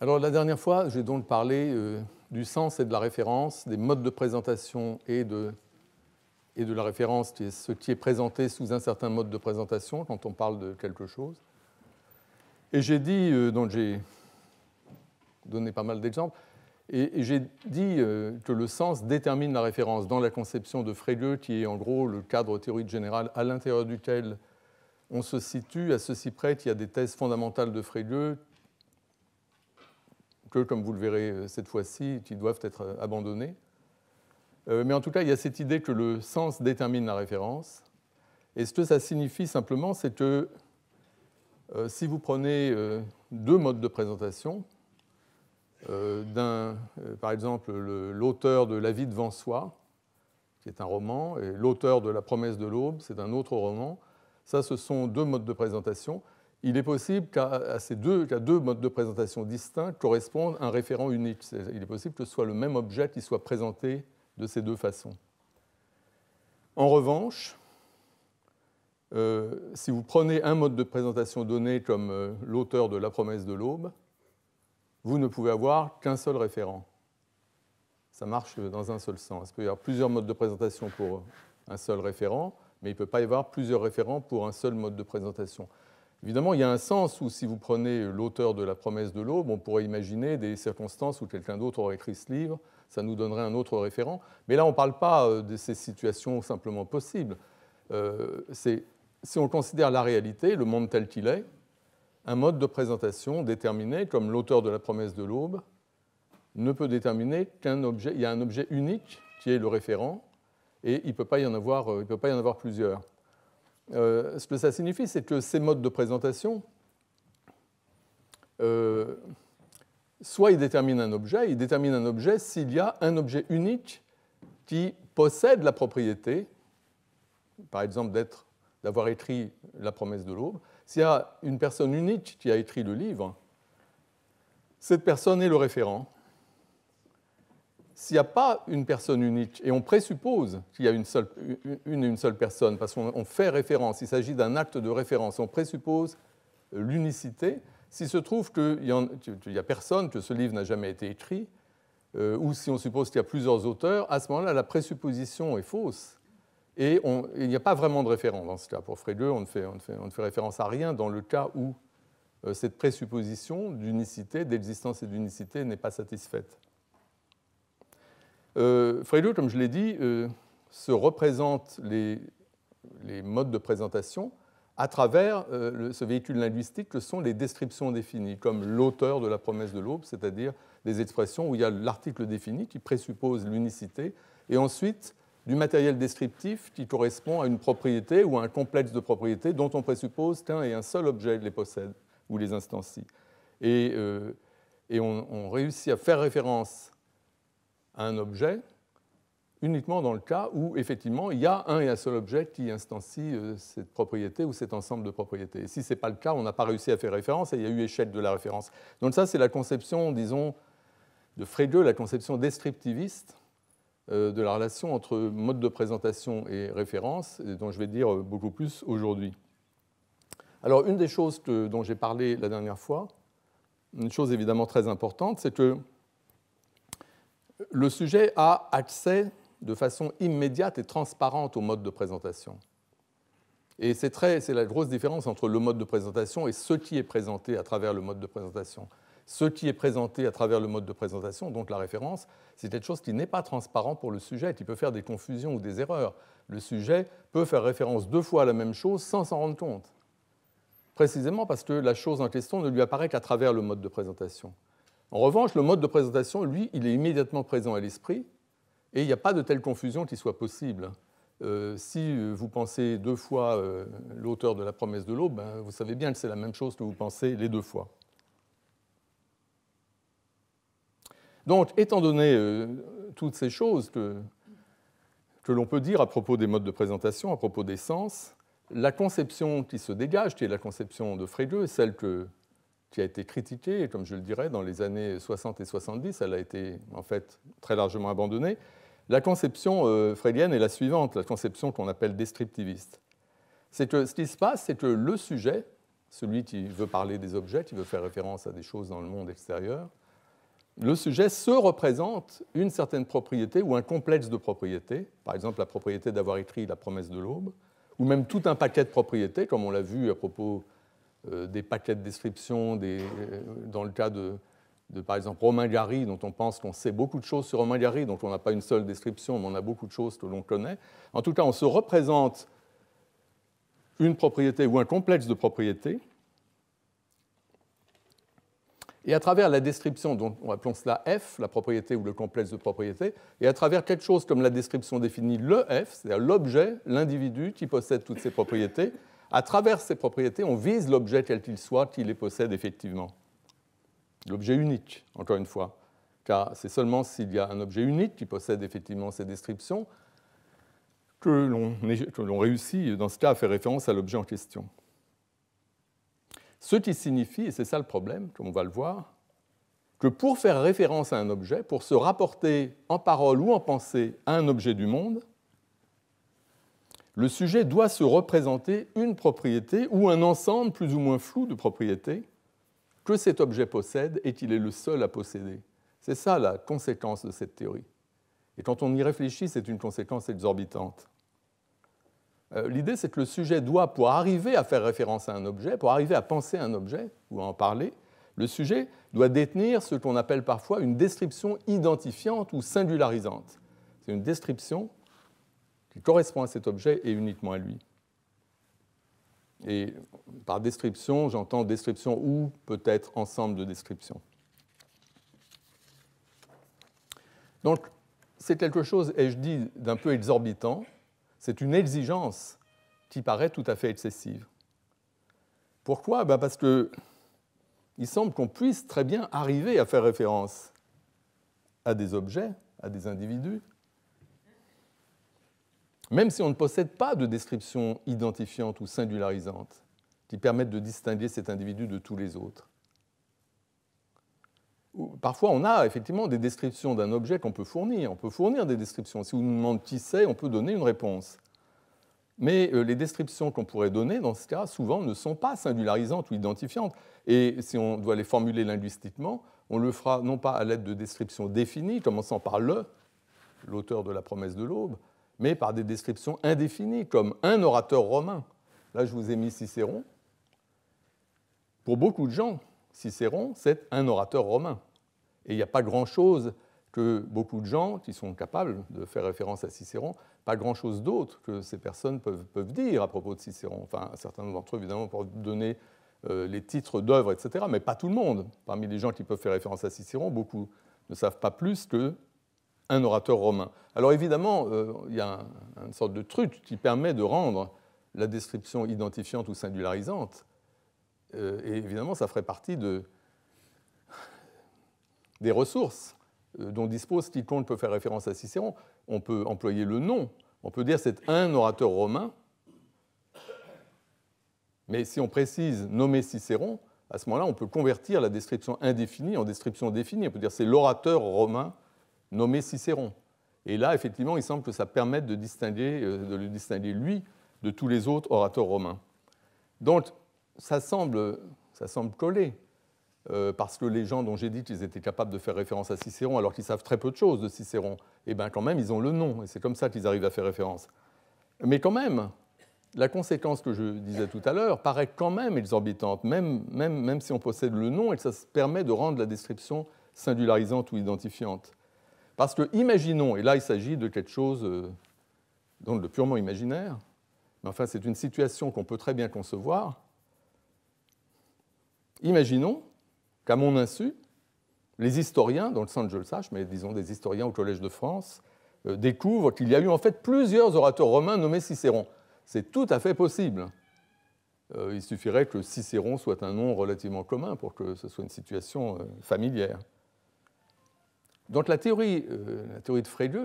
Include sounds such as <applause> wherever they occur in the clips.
Alors la dernière fois, j'ai donc parlé euh, du sens et de la référence, des modes de présentation et de, et de la référence, qui est ce qui est présenté sous un certain mode de présentation quand on parle de quelque chose. Et j'ai dit, euh, donc j'ai donné pas mal d'exemples, et, j'ai dit euh, que le sens détermine la référence dans la conception de Frege, qui est en gros le cadre théorique général à l'intérieur duquel on se situe, à ceci près qu'il y a des thèses fondamentales de Frege que, comme vous le verrez euh, cette fois-ci, ils doivent être euh, abandonnés. Euh, mais en tout cas, il y a cette idée que le sens détermine la référence. Et ce que ça signifie simplement, c'est que si vous prenez deux modes de présentation, par exemple l'auteur de La vie devant soi, qui est un roman, et l'auteur de La promesse de l'aube, c'est un autre roman, ça ce sont deux modes de présentation il est possible qu'à deux, modes de présentation distincts corresponde un référent unique. Il est possible que ce soit le même objet qui soit présenté de ces deux façons. En revanche, euh, si vous prenez un mode de présentation donné comme euh, l'auteur de La promesse de l'aube, vous ne pouvez avoir qu'un seul référent. Ça marche dans un seul sens. Il peut y avoir plusieurs modes de présentation pour un seul référent, mais il ne peut pas y avoir plusieurs référents pour un seul mode de présentation. Évidemment, il y a un sens où, si vous prenez l'auteur de La promesse de l'aube, on pourrait imaginer des circonstances où quelqu'un d'autre aurait écrit ce livre, ça nous donnerait un autre référent. Mais là, on ne parle pas euh, de ces situations simplement possibles. Euh, si on considère la réalité, le monde tel qu'il est, un mode de présentation déterminé, comme l'auteur de La promesse de l'aube, ne peut déterminer qu'un objet. Il y a un objet unique qui est le référent, et il ne peut euh, peut pas y en avoir plusieurs. Euh, ce que ça signifie, c'est que ces modes de présentation, euh, soit ils déterminent un objet, ils déterminent un objet s'il y a un objet unique qui possède la propriété, par exemple d'être, d'avoir écrit La promesse de l'aube, s'il y a une personne unique qui a écrit le livre, cette personne est le référent s'il n'y a pas une personne unique, et on présuppose qu'il y a une seule, une, seule personne, parce qu'on fait référence, il s'agit d'un acte de référence, on présuppose l'unicité, s'il se trouve qu'il n'y a personne, que ce livre n'a jamais été écrit, euh, ou si on suppose qu'il y a plusieurs auteurs, à ce moment-là, la présupposition est fausse. Et il n'y a pas vraiment de référence dans ce cas. Pour Frege, on ne fait, on ne fait, référence à rien dans le cas où euh, cette présupposition d'unicité, d'existence et d'unicité n'est pas satisfaite. Euh, comme je l'ai dit, euh, se représente les, modes de présentation à travers euh, ce véhicule linguistique que sont les descriptions définies, comme l'auteur de la promesse de l'aube, c'est-à-dire des expressions où il y a l'article défini qui présuppose l'unicité, et ensuite du matériel descriptif qui correspond à une propriété ou à un complexe de propriétés dont on présuppose qu'un et un seul objet les possède ou les instancie. Euh, et, on, on, réussit à faire référence un objet uniquement dans le cas où, effectivement, il y a un et un seul objet qui instancie euh, cette propriété ou cet ensemble de propriétés. si ce n'est pas le cas, on n'a pas réussi à faire référence et il y a eu échec de la référence. Donc ça, c'est la conception, disons, de Frege, la conception descriptiviste euh, de la relation entre mode de présentation et référence, dont je vais dire euh, beaucoup plus aujourd'hui. Alors, une des choses dont j'ai parlé la dernière fois, une chose évidemment très importante, c'est que le sujet a accès de façon immédiate et transparente au mode de présentation. Et c'est, la grosse différence entre le mode de présentation et ce qui est présenté à travers le mode de présentation. Ce qui est présenté à travers le mode de présentation, donc la référence, c'est quelque chose qui n'est pas transparent pour le sujet, qui peut faire des confusions ou des erreurs. Le sujet peut faire référence deux fois à la même chose sans s'en rendre compte, précisément parce que la chose en question ne lui apparaît qu'à travers le mode de présentation. En revanche, le mode de présentation, lui, il est immédiatement présent à l'esprit et il n'y a pas de telle confusion qui soit possible. Euh, si euh, vous pensez deux fois euh, l'auteur de la promesse de l'aube, ben, vous savez bien que c'est la même chose que vous pensez les deux fois. Donc, étant donné toutes ces choses que, l'on peut dire à propos des modes de présentation, à propos des sens, la conception qui se dégage, qui est la conception de Frege, celle que qui a été critiquée, comme je le dirais, dans les années 60 et 70, elle a été en fait très largement abandonnée. La conception euh, freudienne est la suivante, la conception qu'on appelle descriptiviste. C'est que ce qui se passe, c'est que le sujet, celui qui veut parler des objets, qui veut faire référence à des choses dans le monde extérieur, le sujet se représente une certaine propriété ou un complexe de propriétés, par exemple la propriété d'avoir écrit La promesse de l'aube, ou même tout un paquet de propriétés, comme on l'a vu à propos euh, des paquets de description, euh, dans le cas de, par exemple, Romain Gary, dont on pense qu'on sait beaucoup de choses sur Romain Gary, donc on n'a pas une seule description, mais on a beaucoup de choses que l'on connaît. En tout cas, on se représente une propriété ou un complexe de propriétés. Et à travers la description, dont on appelle cela F, la propriété ou le complexe de propriétés, et à travers quelque chose comme la description définie le F, c'est-à-dire l'objet, l'individu qui possède toutes ces propriétés, à travers ces propriétés, on vise l'objet quel qu'il soit qui les possède effectivement. L'objet unique, encore une fois, car c'est seulement s'il y a un objet unique qui possède effectivement ces descriptions que l'on réussit, dans ce cas, à faire référence à l'objet en question. Ce qui signifie, et c'est ça le problème, comme on va le voir, que pour faire référence à un objet, pour se rapporter en parole ou en pensée à un objet du monde, le sujet doit se représenter une propriété ou un ensemble plus ou moins flou de propriétés que cet objet possède et qu'il est le seul à posséder. C'est ça la conséquence de cette théorie. Et quand on y réfléchit, c'est une conséquence exorbitante. Euh, l'idée, c'est que le sujet doit, pour arriver à faire référence à un objet, pour arriver à penser à un objet ou à en parler, le sujet doit détenir ce qu'on appelle parfois une description identifiante ou singularisante. C'est une description correspond à cet objet et uniquement à lui. Et par description, j'entends description ou peut-être ensemble de descriptions. Donc, c'est quelque chose, ai-je dit, d'un peu exorbitant. C'est une exigence qui paraît tout à fait excessive. Pourquoi ben Parce que il semble qu'on puisse très bien arriver à faire référence à des objets, à des individus, même si on ne possède pas de description identifiante ou singularisante qui permette de distinguer cet individu de tous les autres. Parfois, on a effectivement des descriptions d'un objet qu'on peut fournir. On peut fournir des descriptions. Si on nous demande qui c'est, on peut donner une réponse. Mais euh, les descriptions qu'on pourrait donner dans ce cas, souvent, ne sont pas singularisantes ou identifiantes. Et si on doit les formuler linguistiquement, on le fera non pas à l'aide de descriptions définies, commençant par le, l'auteur de la promesse de l'aube, mais par des descriptions indéfinies, comme un orateur romain. Là, je vous ai mis Cicéron. Pour beaucoup de gens, Cicéron, c'est un orateur romain. Et il n'y a pas grand-chose que beaucoup de gens qui sont capables de faire référence à Cicéron, pas grand-chose d'autre que ces personnes peuvent, dire à propos de Cicéron. Enfin, certains d'entre eux, évidemment, pour donner euh, les titres d'œuvres, etc., mais pas tout le monde. Parmi les gens qui peuvent faire référence à Cicéron, beaucoup ne savent pas plus que un orateur romain. Alors évidemment, euh, il y a une sorte de truc qui permet de rendre la description identifiante ou singularisante, euh, et évidemment, ça ferait partie de, des ressources euh, dont dispose Quiconque peut faire référence à Cicéron. On peut employer le nom, on peut dire c'est un orateur romain, mais si on précise nommer Cicéron, à ce moment-là, on peut convertir la description indéfinie en description définie. On peut dire c'est l'orateur romain nommé Cicéron. Et là, effectivement, il semble que ça permette de, euh, de le distinguer, lui, de tous les autres orateurs romains. Donc, ça semble, coller, euh, parce que les gens dont j'ai dit qu'ils étaient capables de faire référence à Cicéron, alors qu'ils savent très peu de choses de Cicéron, eh bien, quand même, ils ont le nom, et c'est comme ça qu'ils arrivent à faire référence. Mais quand même, la conséquence que je disais tout à l'heure paraît quand même exorbitante, même, même, même si on possède le nom et que ça se permet de rendre la description singularisante ou identifiante. Parce que imaginons, et là il s'agit de quelque chose euh, de le purement imaginaire, mais enfin c'est une situation qu'on peut très bien concevoir. Imaginons qu'à mon insu, les historiens, dans le sens que je le sache, mais disons des historiens au Collège de France, euh, découvrent qu'il y a eu en fait plusieurs orateurs romains nommés Cicéron. C'est tout à fait possible. Euh, il suffirait que Cicéron soit un nom relativement commun pour que ce soit une situation familière. Donc euh, la théorie, de Frege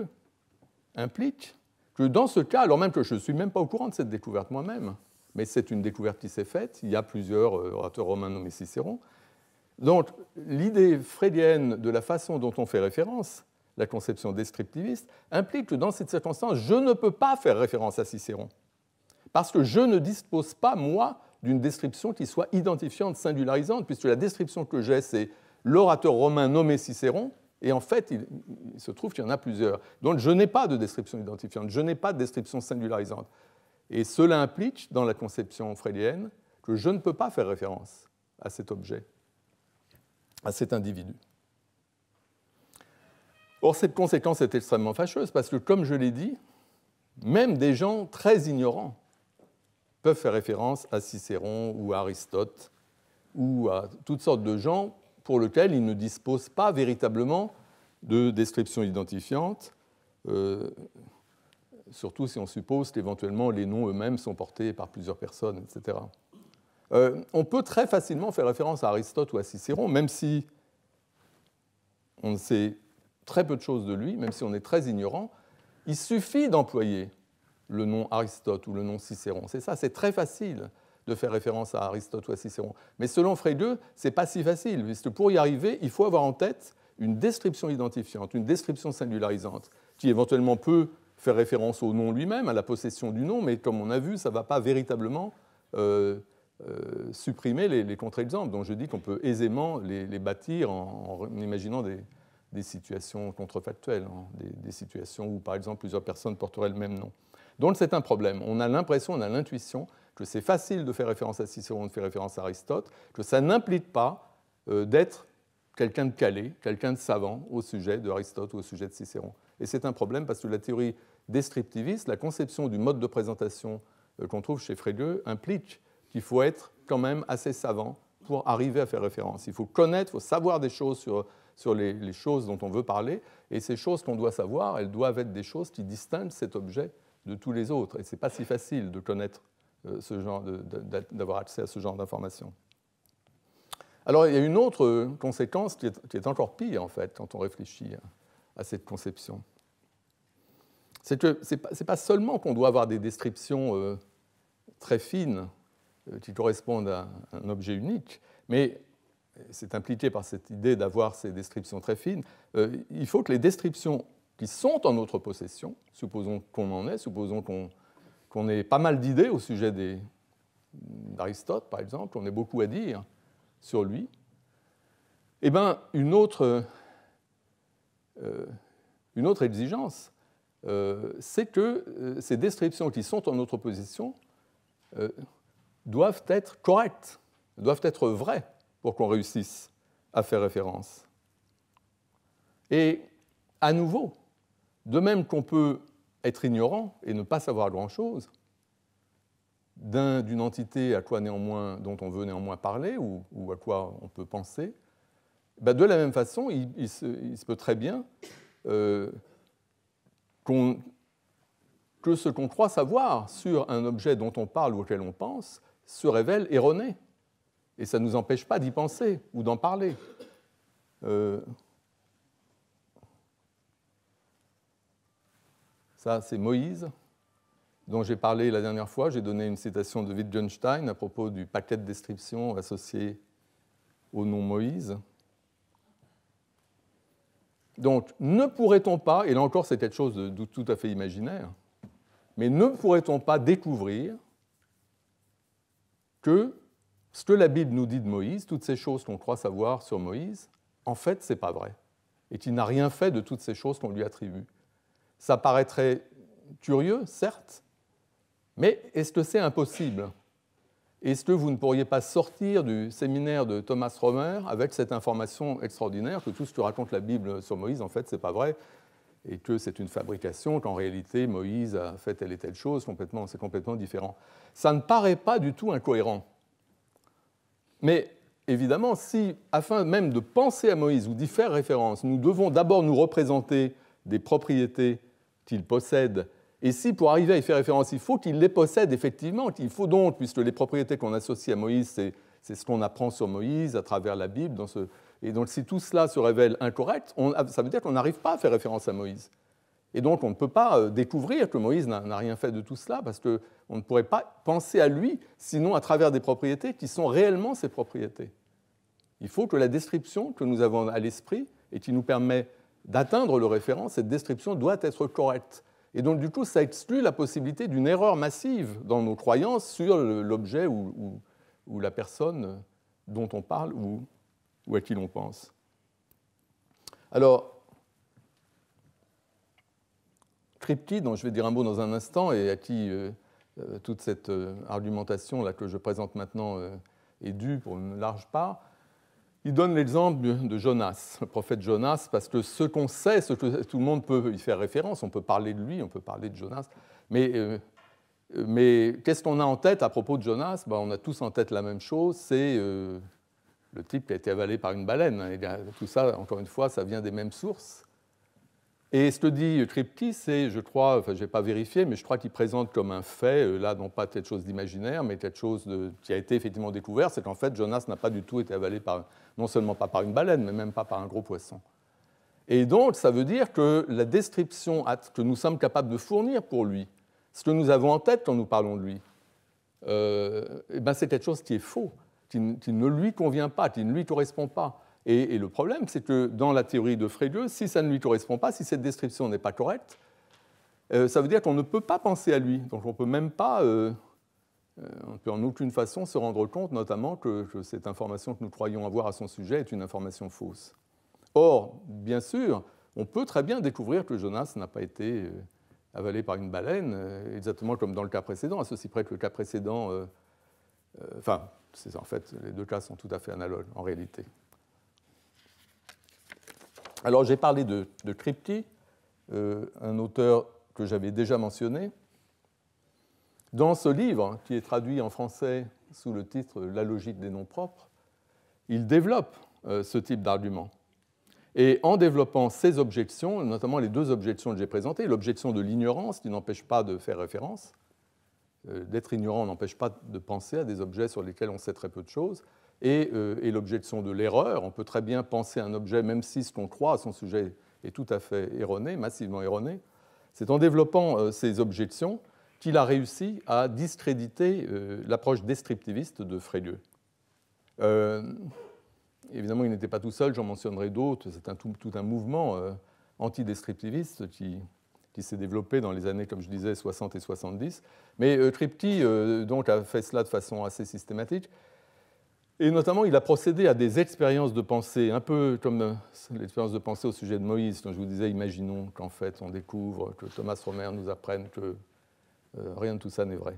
implique que dans ce cas, alors même que je ne suis même pas au courant de cette découverte moi-même, mais c'est une découverte qui s'est faite, il y a plusieurs euh, orateurs romains nommés Cicéron. Donc l'idée freudienne de la façon dont on fait référence, la conception descriptiviste, implique que dans cette circonstance, je ne peux pas faire référence à Cicéron, parce que je ne dispose pas, moi, d'une description qui soit identifiante, singularisante, puisque la description que j'ai, c'est l'orateur romain nommé Cicéron, et en fait, il, se trouve qu'il y en a plusieurs. Donc je n'ai pas de description identifiante, je n'ai pas de description singularisante. Et cela implique, dans la conception freudienne, que je ne peux pas faire référence à cet objet, à cet individu. Or, cette conséquence est extrêmement fâcheuse parce que, comme je l'ai dit, même des gens très ignorants peuvent faire référence à Cicéron ou à Aristote ou à toutes sortes de gens pour lequel il ne dispose pas véritablement de description identifiante, euh, surtout si on suppose qu'éventuellement les noms eux-mêmes sont portés par plusieurs personnes, etc. Euh, on peut très facilement faire référence à Aristote ou à Cicéron, même si on sait très peu de choses de lui, même si on est très ignorant. Il suffit d'employer le nom Aristote ou le nom Cicéron. C'est ça, c'est très facile de faire référence à Aristote ou à Cicéron. Mais selon Frege, c'est pas si facile, puisque pour y arriver, il faut avoir en tête une description identifiante, une description singularisante, qui éventuellement peut faire référence au nom lui-même, à la possession du nom, mais comme on a vu, ça ne va pas véritablement euh, euh, supprimer les, contre-exemples. Donc je dis qu'on peut aisément les, bâtir en, imaginant des, situations contrefactuelles, des, des, situations où, par exemple, plusieurs personnes porteraient le même nom. Donc c'est un problème. On a l'impression, on a l'intuition que c'est facile de faire référence à Cicéron, de faire référence à Aristote, que ça n'implique pas euh, d'être quelqu'un de calé, quelqu'un de savant au sujet d'Aristote ou au sujet de Cicéron. Et c'est un problème parce que la théorie descriptiviste, la conception du mode de présentation euh, qu'on trouve chez Frege, implique qu'il faut être quand même assez savant pour arriver à faire référence. Il faut connaître, il faut savoir des choses sur, sur les, les, choses dont on veut parler, et ces choses qu'on doit savoir, elles doivent être des choses qui distinguent cet objet de tous les autres. Et ce n'est pas si facile de connaître euh, ce genre d'avoir accès à ce genre d'informations. Alors il y a une autre euh, conséquence qui est, encore pire en fait quand on réfléchit à cette conception. C'est que ce n'est pas, seulement qu'on doit avoir des descriptions euh, très fines qui correspondent à un objet unique, mais c'est impliqué par cette idée d'avoir ces descriptions très fines, il faut que les descriptions qui sont en notre possession, supposons qu'on en ait, supposons qu'on qu'on ait pas mal d'idées au sujet d'Aristote, par exemple, on ait beaucoup à dire sur lui. Eh bien, une autre, euh, une autre exigence, euh, c'est que euh, ces descriptions qui sont en notre position doivent être correctes, doivent être vraies pour qu'on réussisse à faire référence. Et à nouveau, de même qu'on peut être ignorant et ne pas savoir grand-chose d'une entité à quoi néanmoins, dont on veut néanmoins parler ou, à quoi on peut penser, bah, de la même façon, il, se, peut très bien euh, que ce qu'on croit savoir sur un objet dont on parle ou auquel on pense se révèle erroné. Et ça ne nous empêche pas d'y penser ou d'en parler. Euh, Ça, c'est Moïse, dont j'ai parlé la dernière fois. J'ai donné une citation de Wittgenstein à propos du paquet de descriptions associé au nom Moïse. Donc, ne pourrait-on pas, et là encore c'est quelque chose de tout à fait imaginaire, mais ne pourrait-on pas découvrir que ce que la Bible nous dit de Moïse, toutes ces choses qu'on croit savoir sur Moïse, en fait, c'est pas vrai, et qu'il n'a rien fait de toutes ces choses qu'on lui attribue. Ça paraîtrait curieux, certes, mais est-ce que c'est impossible Est-ce que vous ne pourriez pas sortir du séminaire de Thomas Romer avec cette information extraordinaire que tout ce que raconte la Bible sur Moïse, en fait, c'est pas vrai et que c'est une fabrication, qu'en réalité Moïse a fait telle et telle chose, complètement, c'est complètement différent. Ça ne paraît pas du tout incohérent. Mais évidemment, si, afin même de penser à Moïse ou d'y faire référence, nous devons d'abord nous représenter des propriétés qu'il possède. Et si pour arriver à y faire référence, il faut qu'il les possède effectivement, qu'il faut donc, puisque les propriétés qu'on associe à Moïse, c'est ce qu'on apprend sur Moïse à travers la Bible, et donc si tout cela se révèle incorrect, ça veut dire qu'on n'arrive pas à faire référence à Moïse. Et donc on ne peut pas euh, découvrir que Moïse n'a rien fait de tout cela, parce qu'on ne pourrait pas penser à lui, sinon à travers des propriétés qui sont réellement ses propriétés. Il faut que la description que nous avons à l'esprit et qui nous permet d'atteindre le référent, cette description doit être correcte. Et donc, du coup, ça exclut la possibilité d'une erreur massive dans nos croyances sur l'objet ou, la personne dont on parle ou, à qui l'on pense. Alors, Kripke, dont je vais dire un mot dans un instant, et à qui euh, euh, toute cette euh, argumentation que je présente maintenant est due pour une large part, il donne l'exemple de Jonas, le prophète Jonas, parce que ce qu'on sait, ce que tout le monde peut y faire référence, on peut parler de lui, on peut parler de Jonas, mais, euh, mais qu'est-ce qu'on a en tête à propos de Jonas ben, On a tous en tête la même chose, c'est euh, le type qui a été avalé par une baleine. Et tout ça, encore une fois, ça vient des mêmes sources. Et ce que dit Kripke, c'est, je crois, enfin, je n'ai pas vérifié, mais je crois qu'il présente comme un fait, euh, là, non pas quelque chose d'imaginaire, mais quelque chose de, qui a été effectivement découvert, c'est qu'en fait, Jonas n'a pas du tout été avalé par non seulement pas par une baleine, mais même pas par un gros poisson. Et donc, ça veut dire que la description que nous sommes capables de fournir pour lui, ce que nous avons en tête quand nous parlons de lui, euh, eh ben, c'est quelque chose qui est faux, qui, ne lui convient pas, qui ne lui correspond pas. Et, le problème, c'est que dans la théorie de Frege, si ça ne lui correspond pas, si cette description n'est pas correcte, euh, ça veut dire qu'on ne peut pas penser à lui. Donc on ne peut même pas euh, euh, on ne peut en aucune façon se rendre compte, notamment, que, cette information que nous croyons avoir à son sujet est une information fausse. Or, bien sûr, on peut très bien découvrir que Jonas n'a pas été euh, avalé par une baleine, euh, exactement comme dans le cas précédent, à ceci près que le cas précédent. enfin, en fait, les deux cas sont tout à fait analogues en réalité. Alors, j'ai parlé de, de un auteur que j'avais déjà mentionné, dans ce livre, qui est traduit en français sous le titre La logique des noms propres, il développe euh, ce type d'argument. Et en développant ces objections, notamment les deux objections que j'ai présentées, l'objection de l'ignorance, qui n'empêche pas de faire référence, euh, d'être ignorant n'empêche pas de penser à des objets sur lesquels on sait très peu de choses, et, euh, et l'objection de l'erreur, on peut très bien penser à un objet même si ce qu'on croit à son sujet est tout à fait erroné, massivement erroné. C'est en développant ces objections qu'il a réussi à discréditer euh, l'approche descriptiviste de Frélieu. Euh, évidemment, il n'était pas tout seul, j'en mentionnerai d'autres. C'est un, tout, un mouvement anti euh, antidescriptiviste qui, qui s'est développé dans les années, comme je disais, 60 et 70. Mais Tripty donc, a fait cela de façon assez systématique. Et notamment, il a procédé à des expériences de pensée, un peu comme l'expérience de pensée au sujet de Moïse, dont je vous disais, imaginons qu'en fait on découvre que Thomas Romer nous apprenne que euh, rien de tout ça n'est vrai.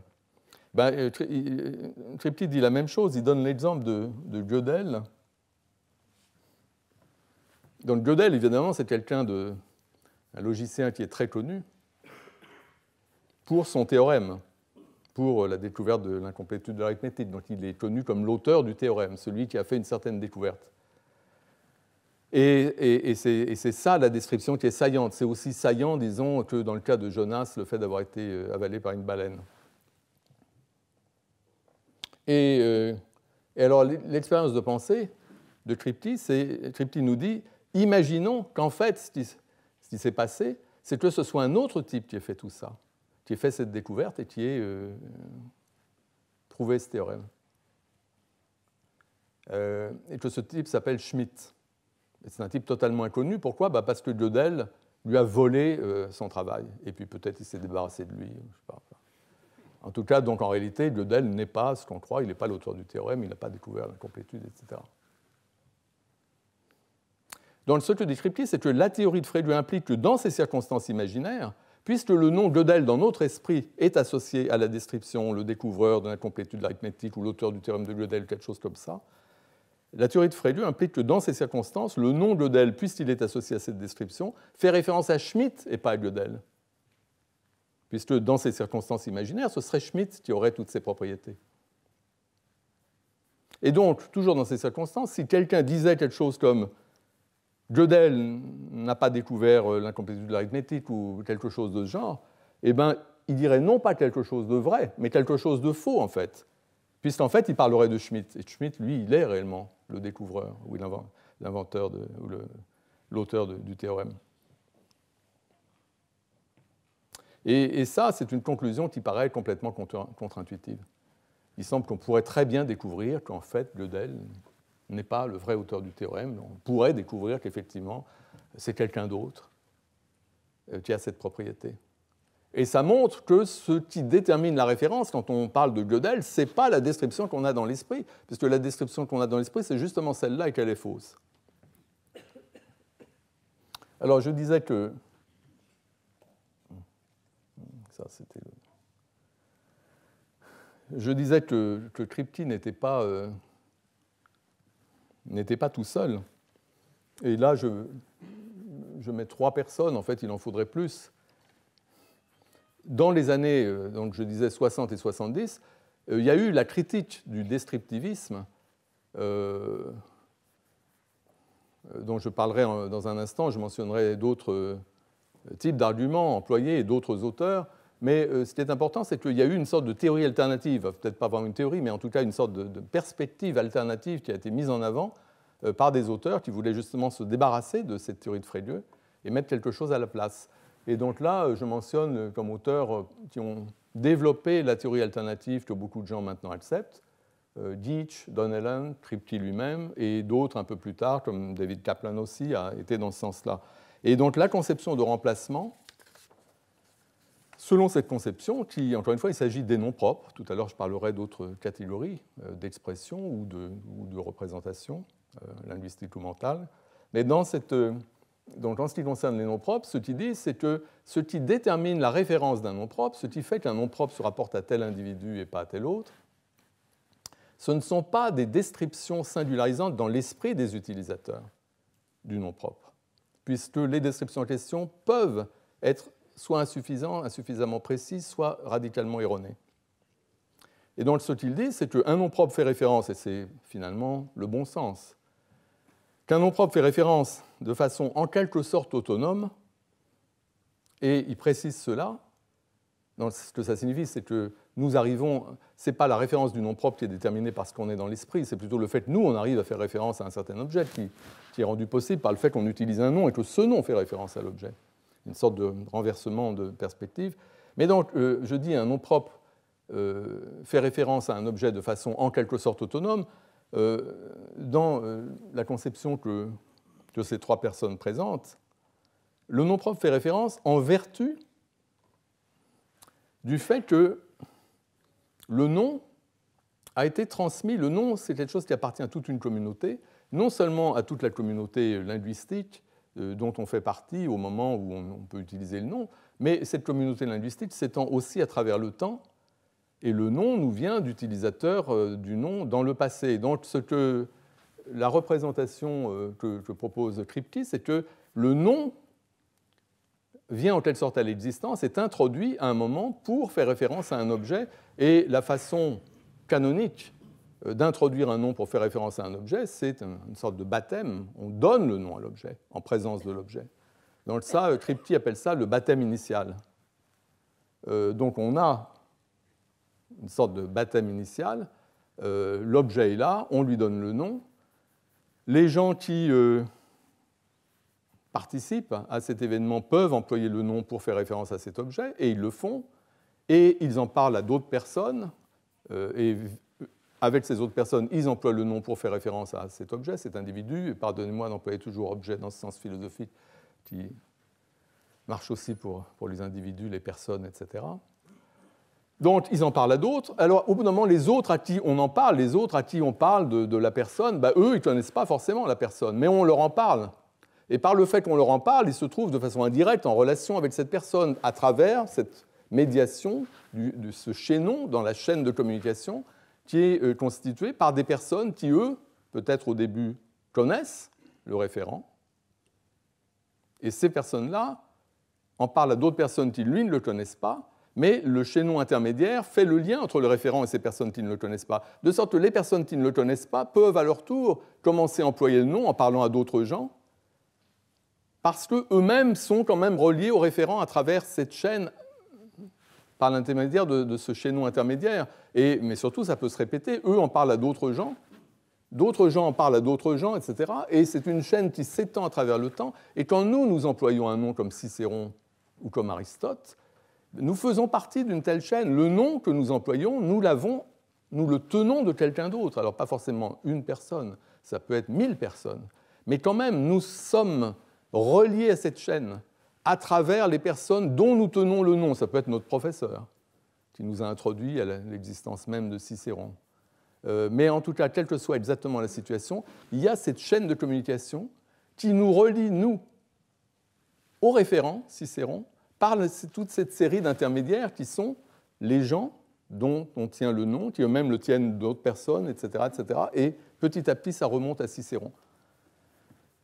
Ben, euh, euh, dit la même chose, il donne l'exemple de, Gödel. Donc Gödel, évidemment, c'est quelqu'un de un logicien qui est très connu pour son théorème, pour la découverte de l'incomplétude de l'arithmétique. Donc il est connu comme l'auteur du théorème, celui qui a fait une certaine découverte. Et, c'est ça la description qui est saillante. C'est aussi saillant, disons, que dans le cas de Jonas, le fait d'avoir été euh, avalé par une baleine. Et, euh, alors, l'expérience de pensée de c'est... Tripty nous dit imaginons qu'en fait, ce qui, s'est passé, c'est que ce soit un autre type qui ait fait tout ça, qui ait fait cette découverte et qui ait prouvé euh, ce théorème. et que ce type s'appelle Schmidt. C'est un type totalement inconnu. Pourquoi bah, Parce que Gödel lui a volé euh, son travail. Et puis peut-être il s'est débarrassé de lui. En tout cas, donc en réalité, Gödel n'est pas ce qu'on croit. Il n'est pas l'auteur du théorème. Il n'a pas découvert l'incomplétude, etc. Donc ce que dit c'est que la théorie de lui implique que dans ces circonstances imaginaires, puisque le nom Gödel dans notre esprit est associé à la description, le découvreur de l'incomplétude l'arithmétique ou l'auteur du théorème de Gödel, quelque chose comme ça, la théorie de Freydu implique que dans ces circonstances, le nom Gödel, puisqu'il est associé à cette description, fait référence à Schmitt et pas à Gödel. Puisque dans ces circonstances imaginaires, ce serait Schmitt qui aurait toutes ces propriétés. Et donc, toujours dans ces circonstances, si quelqu'un disait quelque chose comme Gödel n'a pas découvert euh, l'incomplétude de l'arithmétique ou quelque chose de ce genre, eh bien, il dirait non pas quelque chose de vrai, mais quelque chose de faux, en fait puisqu'en fait, il parlerait de Schmitt. Et Schmitt, lui, il est réellement le découvreur ou l'inventeur ou l'auteur du théorème. Et, et ça, c'est une conclusion qui paraît complètement contre-intuitive. Il semble qu'on pourrait très bien découvrir qu'en fait, Gödel n'est pas le vrai auteur du théorème. On pourrait découvrir qu'effectivement, c'est quelqu'un d'autre euh, qui a cette propriété. Et ça montre que ce qui détermine la référence, quand on parle de Gödel, ce n'est pas la description qu'on a dans l'esprit, puisque la description qu'on a dans l'esprit, c'est justement celle-là et qu'elle est fausse. Alors je disais que... Ça, c'était Je disais que, que n'était pas, euh, n'était pas tout seul. Et là, je, je mets trois personnes, en fait, il en faudrait plus dans les années, euh, donc je disais 60 et 70, euh, il y a eu la critique du descriptivisme, euh, dont je parlerai dans un instant, je mentionnerai d'autres types d'arguments employés et d'autres auteurs, mais ce qui est important, c'est qu'il y a eu une sorte de théorie alternative, peut-être pas vraiment une théorie, mais en tout cas une sorte de perspective alternative qui a été mise en avant par des auteurs qui voulaient justement se débarrasser de cette théorie de Frédieu et mettre quelque chose à la place. Et donc là, euh, je mentionne euh, comme auteurs euh, qui ont développé la théorie alternative que beaucoup de gens maintenant acceptent, Ditch, Donnellan, Kripke lui-même, et d'autres un peu plus tard, comme David Kaplan aussi, a été dans ce sens-là. Et donc la conception de remplacement, selon cette conception, qui, encore une fois, il s'agit des noms propres, tout à l'heure je parlerai d'autres catégories d'expression ou de, ou de représentation, linguistique ou mentale, mais dans cette donc en ce qui concerne les noms propres, ce qu'il dit, c'est que ce qui détermine la référence d'un nom propre, ce qui fait qu'un nom propre se rapporte à tel individu et pas à tel autre, ce ne sont pas des descriptions singularisantes dans l'esprit des utilisateurs du nom propre, puisque les descriptions en question peuvent être soit insuffisantes, insuffisamment précises, soit radicalement erronées. Et donc ce qu'il dit, c'est qu'un nom propre fait référence, et c'est finalement le bon sens, qu'un nom propre fait référence de façon en quelque sorte autonome, et il précise cela. ce que ça signifie, c'est que nous arrivons, ce n'est pas la référence du nom propre qui est déterminée par ce qu'on est dans l'esprit, c'est plutôt le fait que nous, on arrive à faire référence à un certain objet qui, est rendu possible par le fait qu'on utilise un nom et que ce nom fait référence à l'objet. Une sorte de renversement de perspective. Mais donc, euh, je dis un nom propre euh, fait référence à un objet de façon en quelque sorte autonome. Euh, dans la conception que de ces trois personnes présentes, le nom propre fait référence en vertu du fait que le nom a été transmis. Le nom, c'est quelque chose qui appartient à toute une communauté, non seulement à toute la communauté linguistique euh, dont on fait partie au moment où on peut utiliser le nom, mais cette communauté linguistique s'étend aussi à travers le temps, et le nom nous vient d'utilisateurs euh, du nom dans le passé. Donc ce que la représentation euh, que, propose Kripke, c'est que le nom vient en quelque sorte à l'existence, est introduit à un moment pour faire référence à un objet, et la façon canonique euh, d'introduire un nom pour faire référence à un objet, c'est une sorte de baptême. On donne le nom à l'objet, en présence de l'objet. Dans ça, euh, Kripke appelle ça le baptême initial. donc on a une sorte de baptême initial, l'objet est là, on lui donne le nom, les gens qui euh, participent à cet événement peuvent employer le nom pour faire référence à cet objet, et ils le font, et ils en parlent à d'autres personnes, euh, et avec ces autres personnes, ils emploient le nom pour faire référence à cet objet, cet individu, et pardonnez-moi d'employer toujours objet dans ce sens philosophique qui marche aussi pour les individus, les personnes, etc. Donc ils en parlent à d'autres. Alors au bout d'un moment, les autres à qui on en parle, les autres à qui on parle de, la personne, bah, eux, ils ne connaissent pas forcément la personne, mais on leur en parle. Et par le fait qu'on leur en parle, ils se trouvent de façon indirecte en relation avec cette personne à travers cette médiation de ce chaînon dans la chaîne de communication qui est euh, constituée par des personnes qui, eux, peut-être au début, connaissent le référent. Et ces personnes-là en parlent à d'autres personnes qui, lui, ne le connaissent pas mais le chaînon intermédiaire fait le lien entre le référent et ces personnes qui ne le connaissent pas, de sorte que les personnes qui ne le connaissent pas peuvent à leur tour commencer à employer le nom en parlant à d'autres gens, parce qu'eux-mêmes sont quand même reliés au référent à travers cette chaîne par l'intermédiaire de, ce chaînon intermédiaire. Et, mais surtout, ça peut se répéter, eux en parlent à d'autres gens, d'autres gens en parlent à d'autres gens, etc. Et c'est une chaîne qui s'étend à travers le temps. Et quand nous, nous employons un nom comme Cicéron ou comme Aristote, nous faisons partie d'une telle chaîne. Le nom que nous employons, nous l'avons, nous le tenons de quelqu'un d'autre. Alors pas forcément une personne, ça peut être mille personnes. Mais quand même, nous sommes reliés à cette chaîne à travers les personnes dont nous tenons le nom. Ça peut être notre professeur qui nous a introduit à l'existence même de Cicéron. Euh, mais en tout cas, quelle que soit exactement la situation, il y a cette chaîne de communication qui nous relie, nous, au référent Cicéron, par toute cette série d'intermédiaires qui sont les gens dont on tient le nom, qui eux-mêmes le tiennent d'autres personnes, etc., etc. Et petit à petit, ça remonte à Cicéron.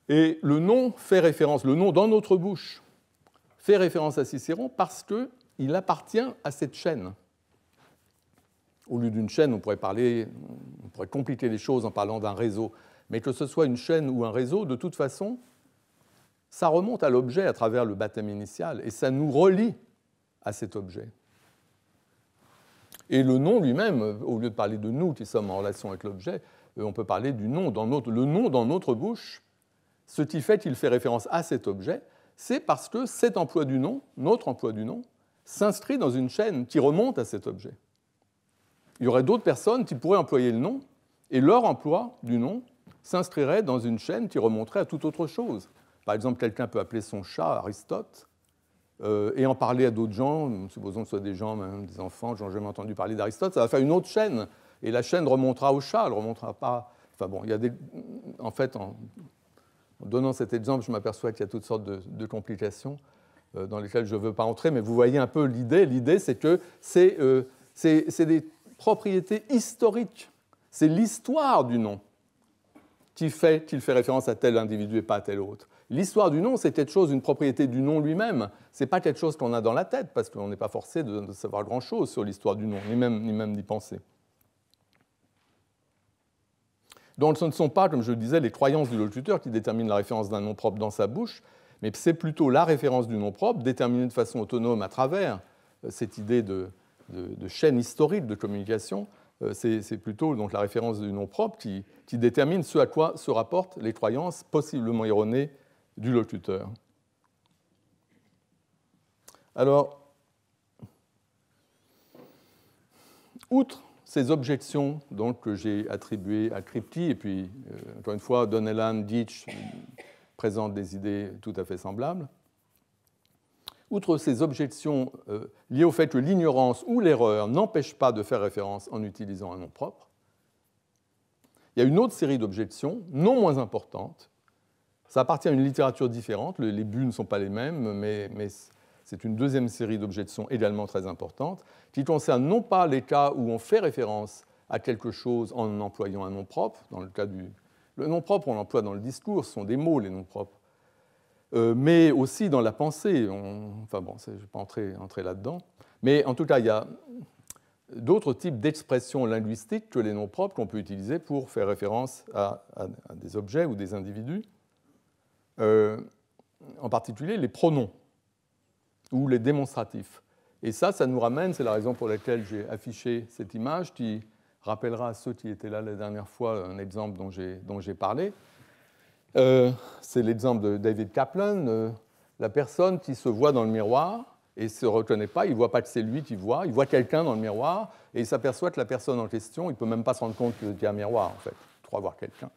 Et le nom fait référence, le nom dans notre bouche fait référence à Cicéron parce qu'il appartient à cette chaîne. Au lieu d'une chaîne, on pourrait parler, on pourrait compliquer les choses en parlant d'un réseau. Mais que ce soit une chaîne ou un réseau, de toute façon, ça remonte à l'objet à travers le baptême initial et ça nous relie à cet objet. Et le nom lui-même, au lieu de parler de nous qui sommes en relation avec l'objet, euh, on peut parler du nom dans notre, le nom dans notre bouche. Ce qui fait qu'il fait référence à cet objet, c'est parce que cet emploi du nom, notre emploi du nom, s'inscrit dans une chaîne qui remonte à cet objet. Il y aurait d'autres personnes qui pourraient employer le nom, et leur emploi du nom s'inscrirait dans une chaîne qui remonterait à toute autre chose. Par exemple, quelqu'un peut appeler son chat Aristote euh, et en parler à d'autres gens, supposons que ce soit des gens, des enfants, qui n'ont jamais entendu parler d'Aristote, ça va faire une autre chaîne. Et la chaîne remontera au chat, elle ne remontera pas. Enfin bon, il y En fait, en, donnant cet exemple, je m'aperçois qu'il y a toutes sortes de, complications euh, dans lesquelles je ne veux pas entrer, mais vous voyez un peu l'idée. L'idée, c'est que c'est euh, des propriétés historiques. C'est l'histoire du nom qui fait qu'il fait référence à tel individu et pas à tel autre. L'histoire du nom, c'est quelque chose, une propriété du nom lui-même. C'est pas quelque chose qu'on a dans la tête, parce qu'on n'est pas forcé de, savoir grand-chose sur l'histoire du nom, ni même d'y penser. Donc ce ne sont pas, comme je le disais, les croyances du locuteur qui déterminent la référence d'un nom propre dans sa bouche, mais c'est plutôt la référence du nom propre, déterminée de façon autonome à travers euh, cette idée de, chaîne historique de communication. Euh, c'est plutôt donc, la référence du nom propre qui, qui, détermine ce à quoi se rapportent les croyances possiblement erronées du locuteur. Alors, outre ces objections donc, que j'ai attribuées à Kripke, et puis, euh, encore une fois, Donnellan, Ditch présentent des idées tout à fait semblables, outre ces objections euh, liées au fait que l'ignorance ou l'erreur n'empêche pas de faire référence en utilisant un nom propre, il y a une autre série d'objections, non moins importantes, ça appartient à une littérature différente, les buts ne sont pas les mêmes, mais, c'est une deuxième série d'objets de son également très importante, qui concerne non pas les cas où on fait référence à quelque chose en employant un nom propre, dans le cas du... Le nom propre, on l'emploie dans le discours, ce sont des mots, les noms propres, euh, mais aussi dans la pensée. Enfin bon, je ne vais pas entrer, entrer là-dedans. Mais en tout cas, il y a d'autres types d'expressions linguistiques que les noms propres qu'on peut utiliser pour faire référence à des objets ou des individus. Euh, en particulier les pronoms ou les démonstratifs. Et ça, ça nous ramène, c'est la raison pour laquelle j'ai affiché cette image qui rappellera à ceux qui étaient là la dernière fois un exemple dont j'ai parlé. Euh, c'est l'exemple de David Kaplan, euh, la personne qui se voit dans le miroir et ne se reconnaît pas, il ne voit pas que c'est lui qui voit, il voit quelqu'un dans le miroir et il s'aperçoit que la personne en question, il ne peut même pas se rendre compte qu'il y a un miroir en fait, trois voir quelqu'un.